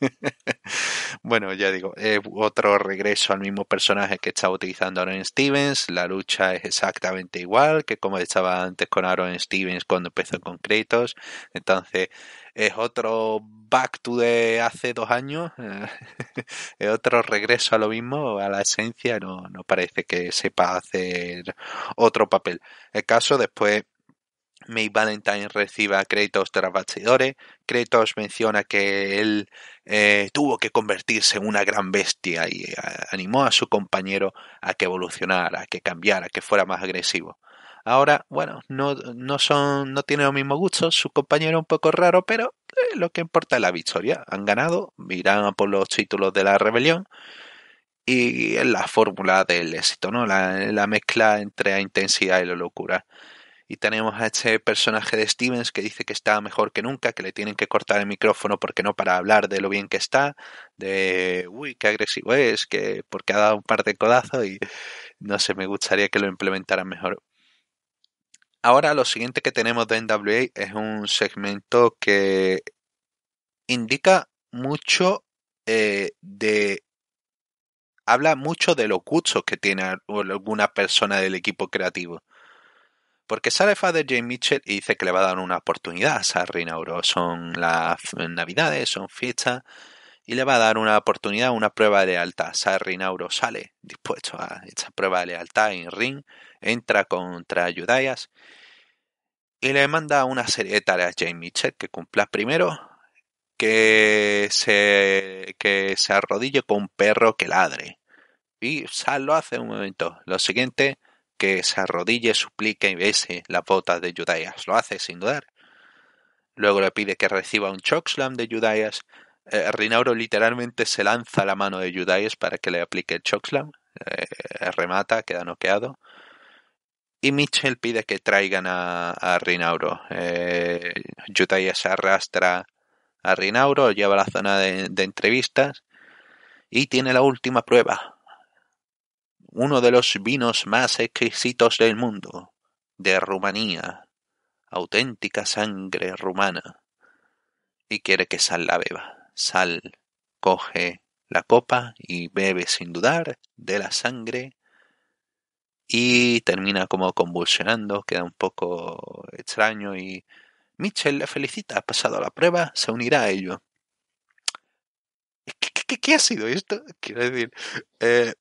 Bueno, ya digo, es eh, otro regreso al mismo personaje que estaba utilizando Aaron Stevens. La lucha es exactamente igual que como estaba antes con Aaron Stevens cuando empezó con Kratos. Entonces, es otro back to de hace dos años, es otro regreso a lo mismo, a la esencia, no, no parece que sepa hacer otro papel. El caso después May Valentine recibe a Kratos tras bastidores. Kratos menciona que él eh, tuvo que convertirse en una gran bestia y eh, animó a su compañero a que evolucionara, a que cambiara, a que fuera más agresivo. Ahora, bueno, no, son, no tiene los mismos gusto. su compañero un poco raro, pero eh, lo que importa es la victoria. Han ganado, irán por los títulos de la rebelión y es la fórmula del éxito, ¿no? La, la mezcla entre la intensidad y la locura y tenemos a este personaje de Stevens que dice que está mejor que nunca, que le tienen que cortar el micrófono porque no para hablar de lo bien que está, de uy, qué agresivo es, que porque ha dado un par de codazos y no sé, me gustaría que lo implementaran mejor. Ahora lo siguiente que tenemos de NWA es un segmento que indica mucho eh, de habla mucho de lo cucho que tiene alguna persona del equipo creativo. Porque sale Father Jane Mitchell y dice que le va a dar una oportunidad a Sarri Son las navidades, son fiestas y le va a dar una oportunidad, una prueba de lealtad. Sarri Nauro sale dispuesto a esta prueba de lealtad en ring, entra contra Judaias. y le manda una serie de tareas a Jane Mitchell que cumpla primero, que se, que se arrodille con un perro que ladre. Y Sal lo hace un momento. Lo siguiente, que se arrodille, suplique y bese las botas de Judáías. Lo hace sin dudar. Luego le pide que reciba un chokeslam de Judáías. Eh, Rinauro literalmente se lanza a la mano de Judáías para que le aplique el chokeslam. Eh, remata, queda noqueado. Y Mitchell pide que traigan a, Rinauro. Eh, se arrastra a Rinauro, lleva a la zona de entrevistas y tiene la última prueba, uno de los vinos más exquisitos del mundo, de Rumanía, auténtica sangre rumana. Y quiere que Sal la beba. Sal coge la copa y bebe sin dudar de la sangre y termina como convulsionando, queda un poco extraño y Mitchell le felicita, ha pasado la prueba, se unirá a ello. ¿Qué, ha sido esto? Quiero decir, eh,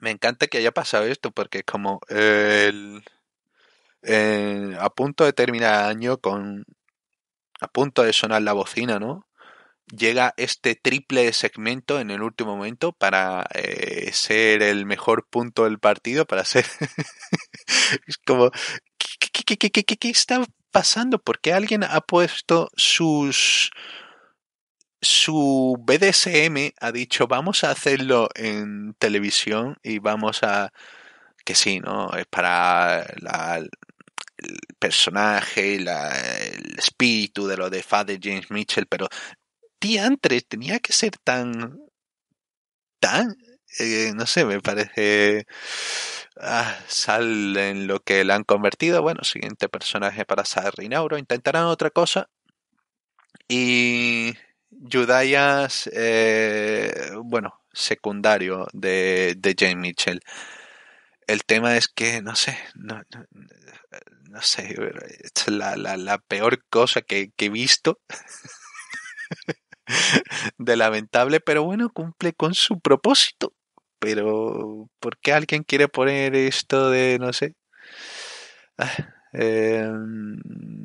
me encanta que haya pasado esto porque como eh, a punto de terminar el año con a punto de sonar la bocina, ¿no? Llega este triple segmento en el último momento para eh, ser el mejor punto del partido, para ser... es como... ¿qué, qué está pasando? ¿Por qué alguien ha puesto sus su BDSM ha dicho vamos a hacerlo en televisión y vamos a que sí, ¿no? Es para el personaje, y el espíritu de lo de Father James Mitchell, pero tía tenía que ser tan tan eh, no sé, me parece ah, sal en lo que la han convertido. Bueno, siguiente personaje para Sarri Intentarán otra cosa. Y Judaias, eh, bueno, secundario de, de Jane Mitchell. El tema es que, no sé, no, sé, es la, la, peor cosa que, he visto. de lamentable, pero bueno, cumple con su propósito. Pero, ¿por qué alguien quiere poner esto de, no sé? Ah, eh,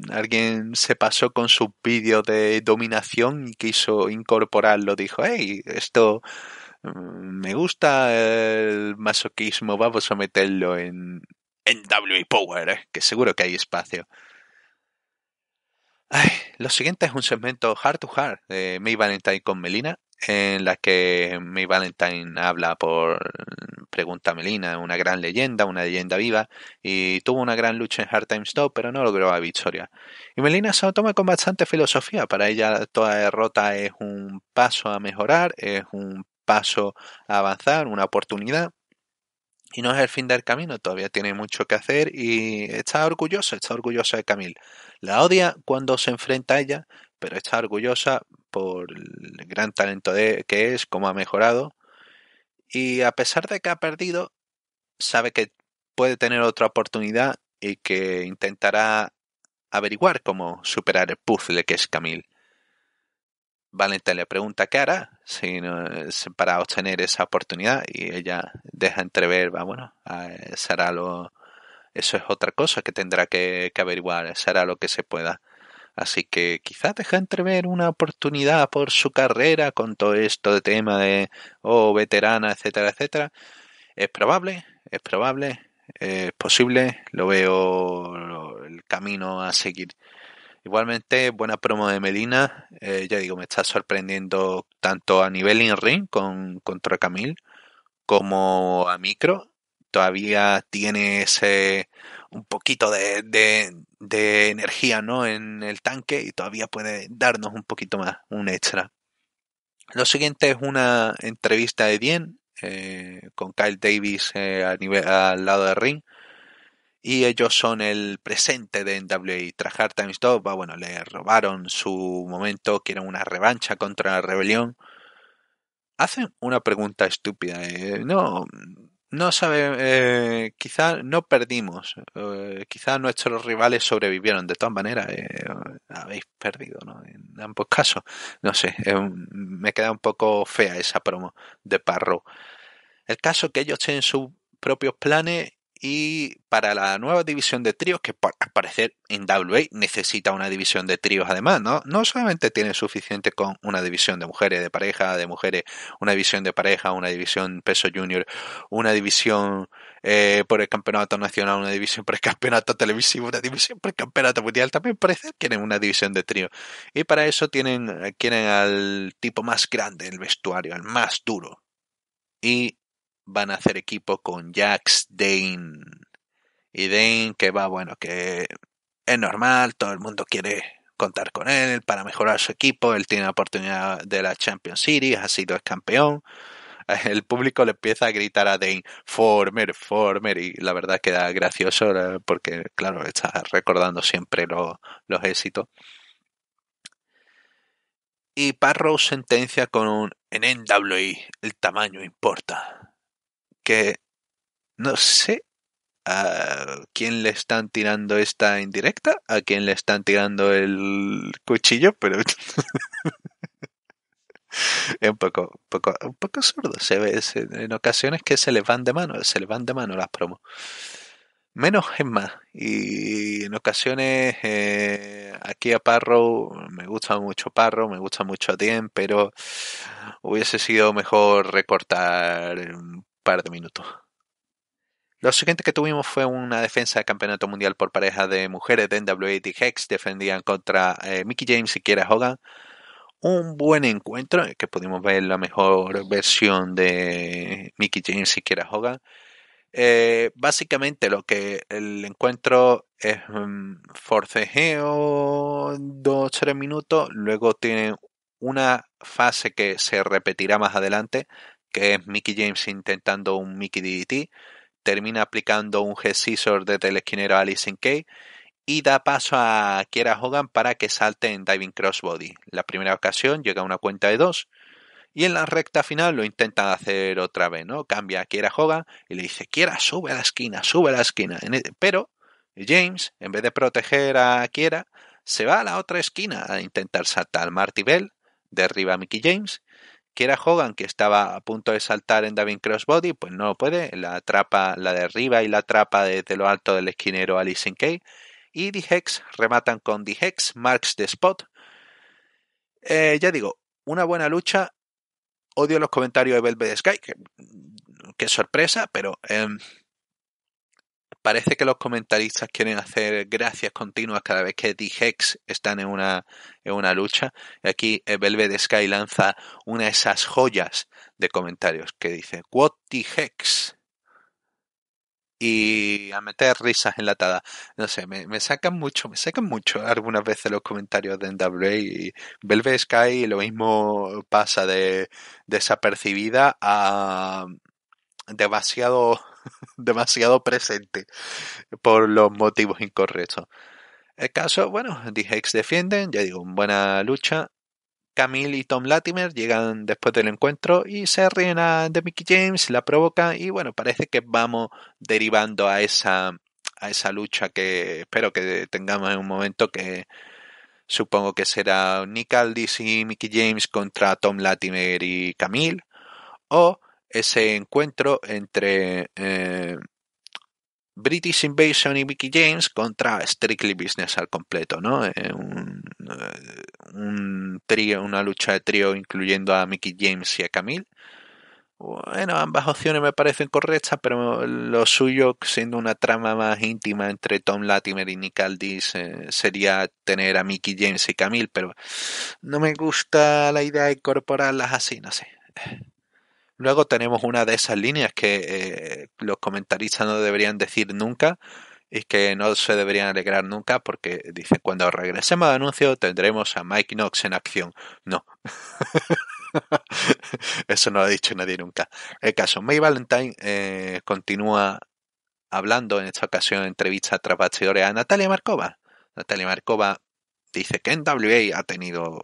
alguien se pasó con su vídeo de dominación y quiso incorporarlo. Dijo, hey, esto mm, me gusta el masoquismo, vamos a meterlo en, en Power, eh, que seguro que hay espacio. Ay, lo siguiente es un segmento Hard to Hard de May Valentine con Melina en la que May Valentine habla por Pregunta Melina, una gran leyenda, una leyenda viva, y tuvo una gran lucha en Hard Time Stop, pero no logró la victoria. Y Melina se lo toma con bastante filosofía, para ella toda derrota es un paso a mejorar, es un paso a avanzar, una oportunidad, y no es el fin del camino, todavía tiene mucho que hacer y está orgullosa, está orgullosa de Camille. La odia cuando se enfrenta a ella, pero está orgullosa por el gran talento de, que es, cómo ha mejorado. Y a pesar de que ha perdido, sabe que puede tener otra oportunidad y que intentará averiguar cómo superar el puzzle que es Camille. Valentín le pregunta qué hará si para obtener esa oportunidad y ella deja entrever, va, bueno, será lo, eso es otra cosa que tendrá que, que averiguar, será lo que se pueda. Así que quizás deja entrever una oportunidad por su carrera con todo esto de tema de, oh, veterana, etcétera, etcétera. Es probable, es probable, es posible, lo veo el camino a seguir. Igualmente, buena promo de Medina, eh, ya digo, me está sorprendiendo tanto a nivel in-ring con, contra Camil como a micro. Todavía tiene ese un poquito de, de, energía ¿no? en el tanque y todavía puede darnos un poquito más, un extra. Lo siguiente es una entrevista de bien eh, con Kyle Davis eh, nivel, al lado de ring. Y ellos son el presente de NWA. Tras Hard ah, Times va bueno, le robaron su momento, quieren una revancha contra la rebelión hacen una pregunta estúpida. Eh, no, no sabe, eh, quizá no perdimos, Quizás eh, quizá nuestros rivales sobrevivieron. De todas maneras, eh, habéis perdido, ¿no? En ambos casos, no sé, me queda un poco fea esa promo de Parro. El caso que ellos tienen sus propios planes y para la nueva división de tríos, que al aparecer en WA necesita una división de tríos además, ¿no? No solamente tiene suficiente con una división de mujeres de pareja, de mujeres, una división de pareja, una división peso junior, una división eh, por el campeonato nacional, una división por el campeonato televisivo, una división por el campeonato mundial, también parece que tienen una división de tríos. Y para eso tienen, tienen eh, al tipo más grande, el vestuario, al más duro. Y van a hacer equipo con Jax Dane. Y Dane que va, bueno, que es normal, todo el mundo quiere contar con él para mejorar su equipo, él tiene la oportunidad de la Champions Series, ha sido el campeón. El público le empieza a gritar a Dane, Former, Former, y la verdad queda gracioso eh, porque, claro, está recordando siempre los éxitos. Y Parrow sentencia con un en NWI el tamaño importa que no sé a quién le están tirando esta indirecta, a quién le están tirando el cuchillo, pero es un poco, un poco, poco absurdo. Se ve en ocasiones que se les van de mano, se les van de mano las promos. Menos es más. Y en ocasiones eh, aquí a Parro, me gusta mucho Parro, me gusta mucho tiem pero hubiese sido mejor recortar un par de minutos. Lo siguiente que tuvimos fue una defensa de campeonato mundial por pareja de mujeres de NWA y Hex. Defendían contra eh, Mickey James y Kiera Hogan. Un buen encuentro eh, que pudimos ver la mejor versión de Mickey James y Kiera Hogan. Eh, básicamente lo que el encuentro es mm, forcejeo dos tres minutos luego tiene una fase que se repetirá más adelante que es Mickey James intentando un Mickey DDT, termina aplicando un G-Scissor desde el esquinero a Alison Kay y da paso a Kiera Hogan para que salte en Diving Crossbody. La primera ocasión llega a una cuenta de dos y en la recta final lo intenta hacer otra vez, ¿no? Cambia a Kiera Hogan y le dice, Kiera, sube a la esquina, sube a la esquina. E-, pero James, en vez de proteger a Kiera, se va a la otra esquina a intentar saltar. Marty Bell derriba a Mickey James que era Hogan que estaba a punto de saltar en Davin Crossbody, pues no puede, la atrapa, la de arriba y la atrapa desde lo alto del esquinero Alison Kay. Y The Hex rematan con The Hex, Marks the Spot. Eh, ya digo, una buena lucha. Odio los comentarios de Velvet Sky, qué sorpresa, pero em, parece que los comentaristas quieren hacer gracias continuas cada vez que D-Hex están en una, una lucha. Y aquí eh, Velvet Sky lanza una de esas joyas de comentarios que dice, What D-Hex? Y a meter risas enlatadas. No sé, me, me, sacan mucho, me sacan mucho algunas veces los comentarios de NWA y Velvet Sky lo mismo pasa de desapercibida a demasiado demasiado presente por los motivos incorrectos. El caso, bueno, DJX defienden, ya digo, buena lucha. Camille y Tom Latimer llegan después del encuentro y se ríen de Mickey James, la provocan y bueno, parece que vamos derivando a esa, a esa lucha que espero que tengamos en un momento que supongo que será Nick Aldis y Mickey James contra Tom Latimer y Camille o ese encuentro entre eh, British Invasion y Mickey James contra Strictly Business al completo, ¿no? Eh, eh, un, trío, una lucha de trío incluyendo a Mickey James y a Camille. Bueno, ambas opciones me parecen correctas, pero lo suyo, siendo una trama más íntima entre Tom Latimer y Nick Aldis, sería tener a Mickey James y Camille, pero no me gusta la idea de incorporarlas así, no sé. Luego tenemos una de esas líneas que eh, los comentaristas no deberían decir nunca y que no se deberían alegrar nunca porque dice cuando regresemos al anuncio tendremos a Mike Knox en acción. No. Eso no lo ha dicho nadie nunca. El caso, May Valentine eh, continúa hablando en esta ocasión entrevista tras bastidores a Natalia Marcova. Natalia Marcova dice que en WA ha tenido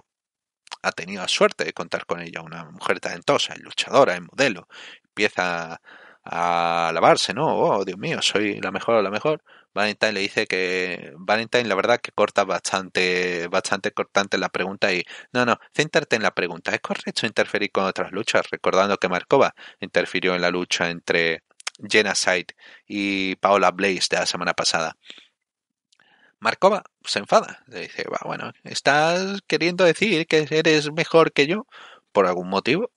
ha tenido la suerte de contar con ella, una mujer talentosa, es luchadora, es modelo, empieza a alabarse, ¿no? Oh, Dios mío, soy la mejor o la mejor. Valentine le dice que Valentine la verdad que corta bastante, bastante cortante la pregunta y no, no, céntrate en la pregunta. ¿Es correcto interferir con otras luchas? Recordando que Markova interfirió en la lucha entre Jenna Side y Paola Blaze de la semana pasada. Markova se enfada. Le dice, va, bueno, estás queriendo decir que eres mejor que yo por algún motivo.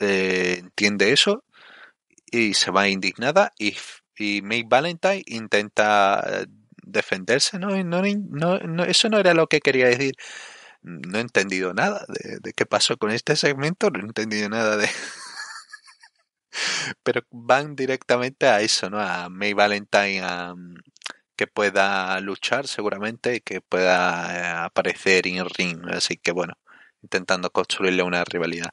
Eh, entiende eso y se va indignada y, y May Valentine intenta defenderse. No, no, no, eso no era lo que quería decir. No he entendido nada de, qué pasó con este segmento, no he entendido nada de... Pero van directamente a eso, ¿no? A May Valentine a, pueda luchar seguramente y que pueda eh, aparecer en ring. Así que bueno, intentando construirle una rivalidad.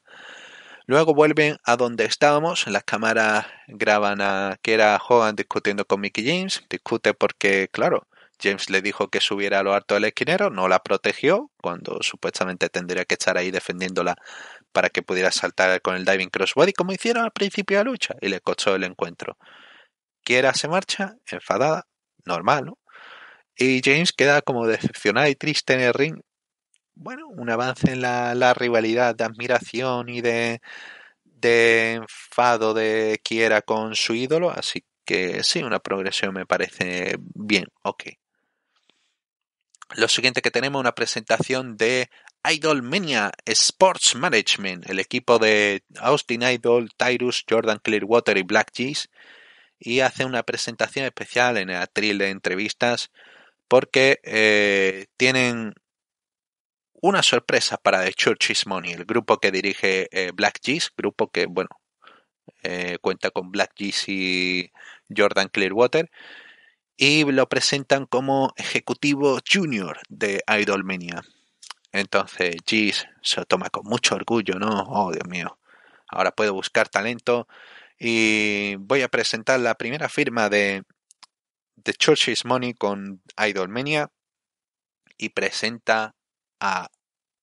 Luego vuelven a donde estábamos. Las cámaras graban a que era Hogan discutiendo con Mickey James. Discute porque, claro, James le dijo que subiera a lo alto del esquinero, no la protegió, cuando supuestamente tendría que estar ahí defendiéndola para que pudiera saltar con el diving crossbody, como hicieron al principio de la lucha, y le costó el encuentro. Quiera se marcha, enfadada, normal, ¿no? Y James queda como decepcionado y triste en el ring. Bueno, un avance en la, rivalidad de admiración y de, de enfado de quiera con su ídolo, así que sí, una progresión me parece bien, ok. Lo siguiente que tenemos una presentación de Idol Mania Sports Management, el equipo de Austin Idol, Tyrus, Jordan Clearwater y Black Jeez y hace una presentación especial en el atril de entrevistas porque eh, tienen una sorpresa para The Church is Money, el grupo que dirige eh, Black Geese, grupo que, bueno, eh, cuenta con Black Geese y Jordan Clearwater, y lo presentan como ejecutivo junior de Idolmania. Entonces, Geese se lo toma con mucho orgullo, ¿no? Oh, Dios mío, ahora puedo buscar talento y voy a presentar la primera firma de The Church's Money con Idolmania. Y presenta a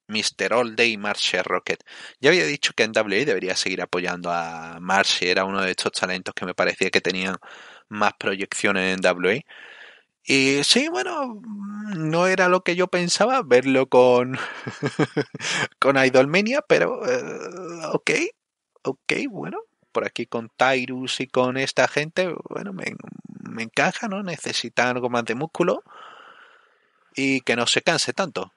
Mr. All Day Marshall Rocket. Ya había dicho que en WWE debería seguir apoyando a Marshall, era uno de estos talentos que me parecía que tenía más proyecciones en WWE. Y sí, bueno, no era lo que yo pensaba verlo con, con Idolmania, pero eh, ok, ok, bueno, por aquí con Tyrus y con esta gente, bueno, me, encaja, ¿no? Necesita algo más de músculo y que no se canse tanto.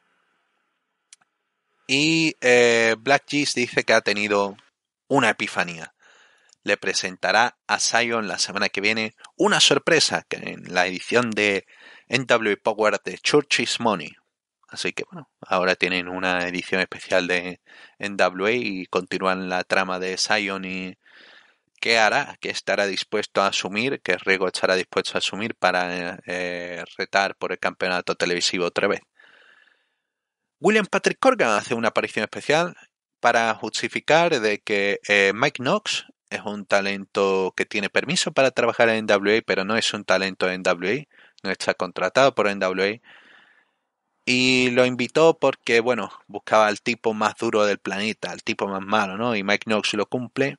Y eh, Black Geese dice que ha tenido una epifanía. Le presentará a Sion la semana que viene una sorpresa que en la edición de NW Power de Church is Money. Así que bueno, ahora tienen una edición especial de NWA y continúan la trama de Sion y, qué hará, qué estará dispuesto a asumir, qué riesgo estará dispuesto a asumir para eh, retar por el campeonato televisivo otra vez. William Patrick Corgan hace una aparición especial para justificar de que eh, Mike Knox es un talento que tiene permiso para trabajar en NWA, pero no es un talento en NWA, no está contratado por NWA. Y lo invitó porque, bueno, buscaba al tipo más duro del planeta, al tipo más malo, ¿no? Y Mike Knox lo cumple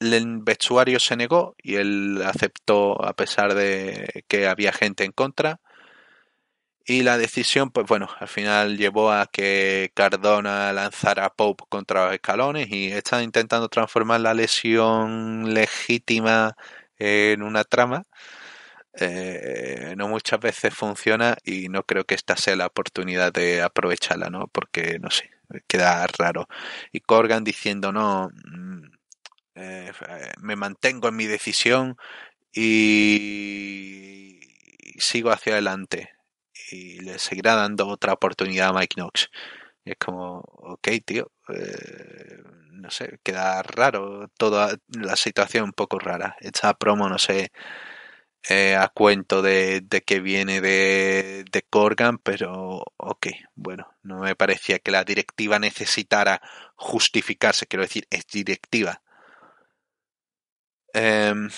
el vestuario se negó y él aceptó a pesar de que había gente en contra. Y la decisión, pues bueno, al final llevó a que Cardona lanzara a Pope contra los escalones y están intentando transformar la lesión legítima en una trama. Eh, no muchas veces funciona y no creo que esta sea la oportunidad de aprovecharla, ¿no? Porque, no sé, queda raro. Y Corgan diciendo, no, mm, eh, eh, me mantengo en mi decisión y sigo hacia adelante y le seguirá dando otra oportunidad a Mike Knox. Y es como, ok, tío, eh, no sé, queda raro toda la situación un poco rara. Esta promo, no sé, a cuento de, de que viene de, de, Corgan, pero ok, bueno, no me parecía que la directiva necesitara justificarse, quiero decir, es directiva. Em,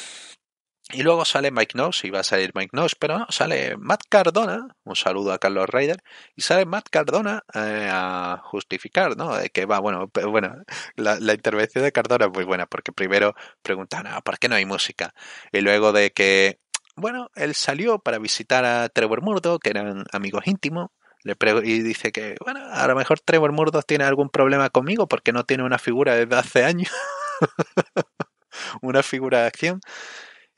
y luego sale Mike Knox, va a salir Mike Knox, pero no, sale Matt Cardona, un saludo a Carlos Ryder, y sale Matt Cardona eh, a justificar, ¿no? De que va, bueno, bueno, la, intervención de Cardona es muy buena, porque primero preguntan, ah, ¿por qué no hay música? Y luego de que, bueno, él salió para visitar a Trevor Murdo que eran amigos íntimos, le y dice que, bueno, a lo mejor Trevor Murdo tiene algún problema conmigo porque no tiene una figura desde hace años. una figura de acción.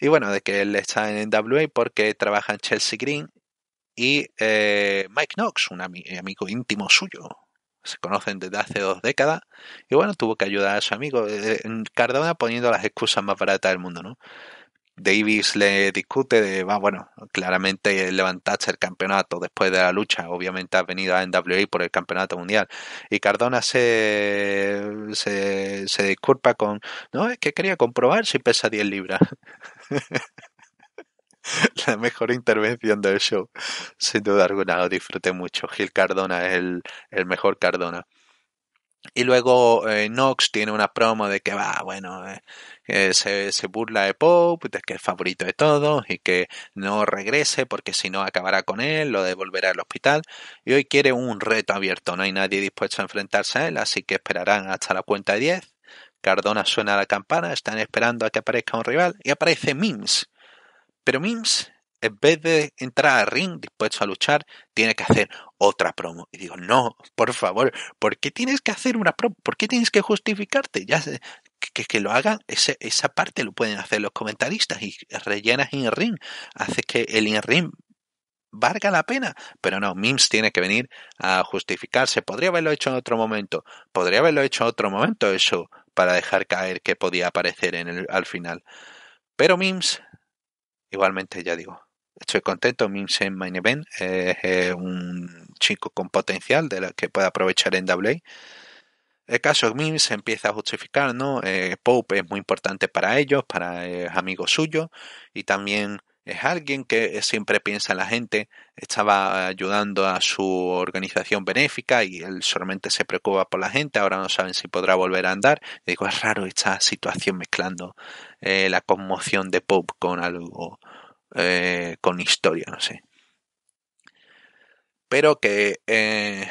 Y bueno, de que él está en NWA porque trabaja en Chelsea Green y eh, Mike Knox, un amigo íntimo suyo. Se conocen desde hace dos décadas y bueno, tuvo que ayudar a su amigo eh, en Cardona poniendo las excusas más baratas del mundo, ¿no? Davis le discute de, bueno, claramente levantarse el campeonato después de la lucha, obviamente ha venido a NWA por el campeonato mundial. Y Cardona se, se, disculpa con, no, es que quería comprobar si pesa 10 libras. la mejor intervención del show, sin duda alguna, lo disfruté mucho. Gil Cardona es el mejor Cardona. Y luego Knox eh, Nox tiene una promo de que va, bueno, eh, eh, se, burla de Pope, que es favorito de todos y que no regrese porque si no acabará con él, lo devolverá al hospital. Y hoy quiere un reto abierto, no hay nadie dispuesto a enfrentarse a él, así que esperarán hasta la cuenta de 10. Cardona suena la campana, están esperando a que aparezca un rival y aparece Mims. Pero Mims en vez de entrar a ring dispuesto a luchar, tiene que hacer otra promo. Y digo, no, por favor, ¿por qué tienes que hacer una promo? ¿Por qué tienes que justificarte? Ya que, lo hagan, esa parte lo pueden hacer los comentaristas y rellenas en ring Hace que el in-ring valga la pena. Pero no, Mims tiene que venir a justificarse. Podría haberlo hecho en otro momento. Podría haberlo hecho en otro momento eso para dejar caer que podía aparecer en el, al final. Pero Mims, igualmente ya digo, estoy contento. Mimsen Main Event eh, es un chico con potencial de la que puede aprovechar en Double. El caso Mims empieza a justificar, ¿no? Eh, Pope es muy importante para ellos, para eh, amigos suyos y también es alguien que siempre piensa en la gente, estaba ayudando a su organización benéfica y él solamente se preocupa por la gente, ahora no saben si podrá volver a andar. digo, es raro esta situación mezclando la conmoción de Pope con algo eh, con historia, no sé. Pero que eh,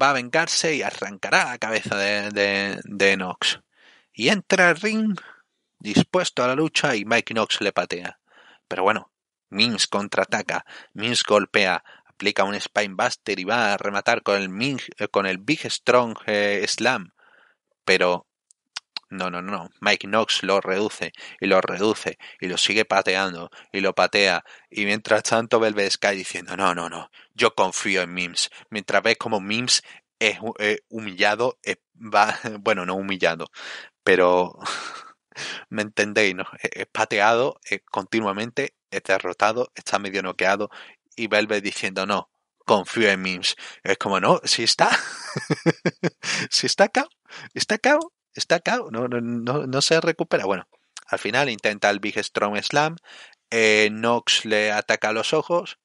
va a vengarse y arrancará la cabeza de, de, de Y entra ring dispuesto a la lucha y Mike Nox le patea. Pero bueno, Mims contraataca, Mims golpea, aplica un spinebuster y va a rematar con el, eh, con el Big Strong Slam. Pero no, no, no. Mike Knox lo reduce y lo reduce y lo sigue pateando y lo patea. Y mientras tanto Velvet Sky diciendo, no, no, no, yo confío en Mims. Mientras ves como Mims es eh, humillado, eh, va, bueno, no humillado, pero me entendéis, ¿no? Es, pateado continuamente, es derrotado, está medio noqueado y Velvet diciendo, no, confío en Mims. Es como, no, si está, si está acá, está acá está acá, no, se recupera. Bueno, al final intenta el Big Strong Slam, Nox eh, Knox le ataca los ojos,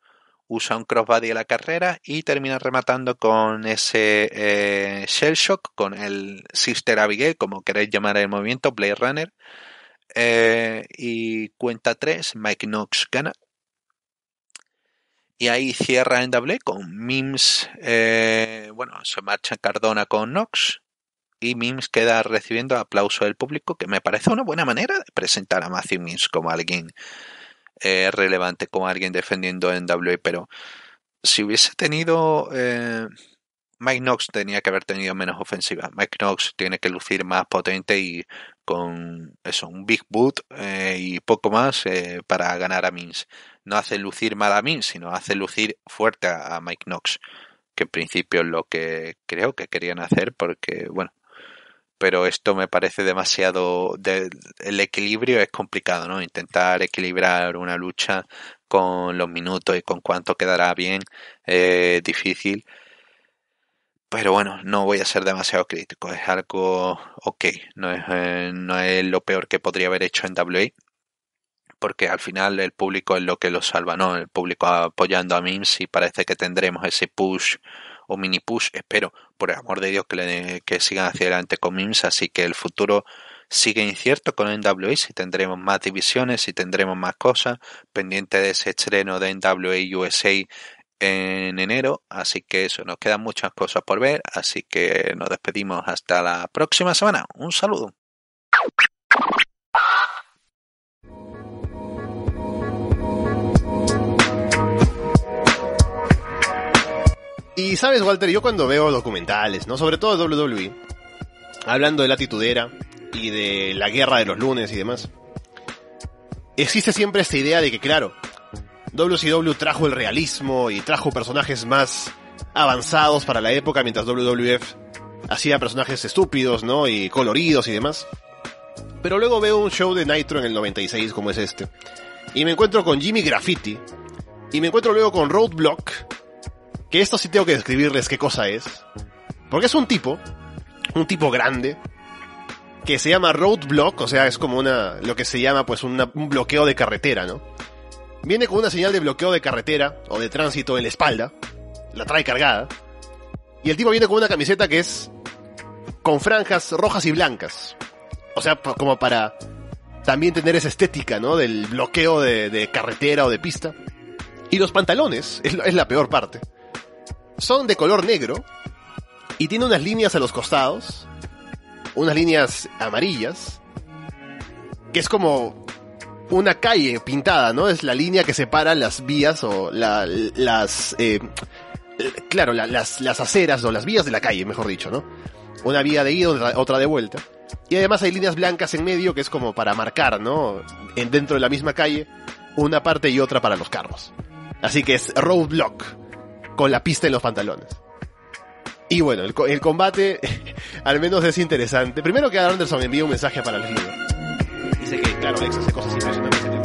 usa un crossbody a la carrera y termina rematando con ese eh, Shell Shock, con el Sister Abigail, como queréis llamar el movimiento, Blade Runner. Eh, y cuenta 3, Mike Knox gana. Y ahí cierra en doble con Mims. bueno, se marcha Cardona con Knox y Mims queda recibiendo aplauso del público, que me parece una buena manera de presentar a Matthew Mims como alguien eh, relevante, como alguien defendiendo en WWE, pero si hubiese tenido... Eh, Mike Knox tenía que haber tenido menos ofensiva. Mike Knox tiene que lucir más potente y con eso, un big boot eh, y poco más para ganar a Mims No hace lucir mal a Mims sino hace lucir fuerte a, Mike Knox, que en principio es lo que creo que querían hacer porque, bueno, pero esto me parece demasiado el equilibrio es complicado, ¿no? Intentar equilibrar una lucha con los minutos y con cuánto quedará bien es eh, difícil. Pero bueno, no voy a ser demasiado crítico. Es algo ok. No es, eh, no es lo peor que podría haber hecho en WA. Porque al final el público es lo que lo salva, ¿no? El público apoyando a MIMS y parece que tendremos ese push o mini push. Espero, por el amor de Dios, que, sigan hacia adelante con MIMS. Así que el futuro sigue incierto con NWA. Si tendremos más divisiones, si tendremos más cosas. Pendiente de ese estreno de NWA USA en enero. Así que eso, nos quedan muchas cosas por ver. Así que nos despedimos hasta la próxima semana. Un saludo. Y sabes, Walter, yo cuando veo documentales, ¿no? Sobre todo WWE, hablando de la titudera y de la guerra de los lunes y demás, existe siempre esta idea de que, claro, WCW trajo el realismo y trajo personajes más avanzados para la época, mientras WWF hacía personajes estúpidos, ¿no? Y coloridos y demás. Pero luego veo un show de Nitro en el 96 como es este. Y me encuentro con Jimmy Graffiti. Y me encuentro luego con Roadblock que esto sí tengo que describirles qué cosa es. Porque es un tipo, un tipo grande, que se llama roadblock, o sea, es como una, lo que se llama pues un bloqueo de carretera, ¿no? Viene con una señal de bloqueo de carretera o de tránsito en la espalda, la trae cargada, y el tipo viene con una camiseta que es con franjas rojas y blancas, o sea, como para también tener esa estética, ¿no? Del bloqueo de, carretera o de pista. Y los pantalones, es la peor parte son de color negro y tiene unas líneas a los costados, unas líneas amarillas, que es como una calle pintada, ¿no? Es la línea que separa las vías o las... Eh, claro, las, las aceras o las vías de la calle, mejor dicho, ¿no? Una vía de ida, otra de vuelta. Y además hay líneas blancas en medio que es como para marcar, ¿no? En, dentro de la misma calle, una parte y otra para los carros. Así que es roadblock con la pista en los pantalones. Y bueno, el, combate al menos es interesante. Primero que Anderson envía un mensaje para el libro. Dice que, claro, Alex hace cosas impresionantes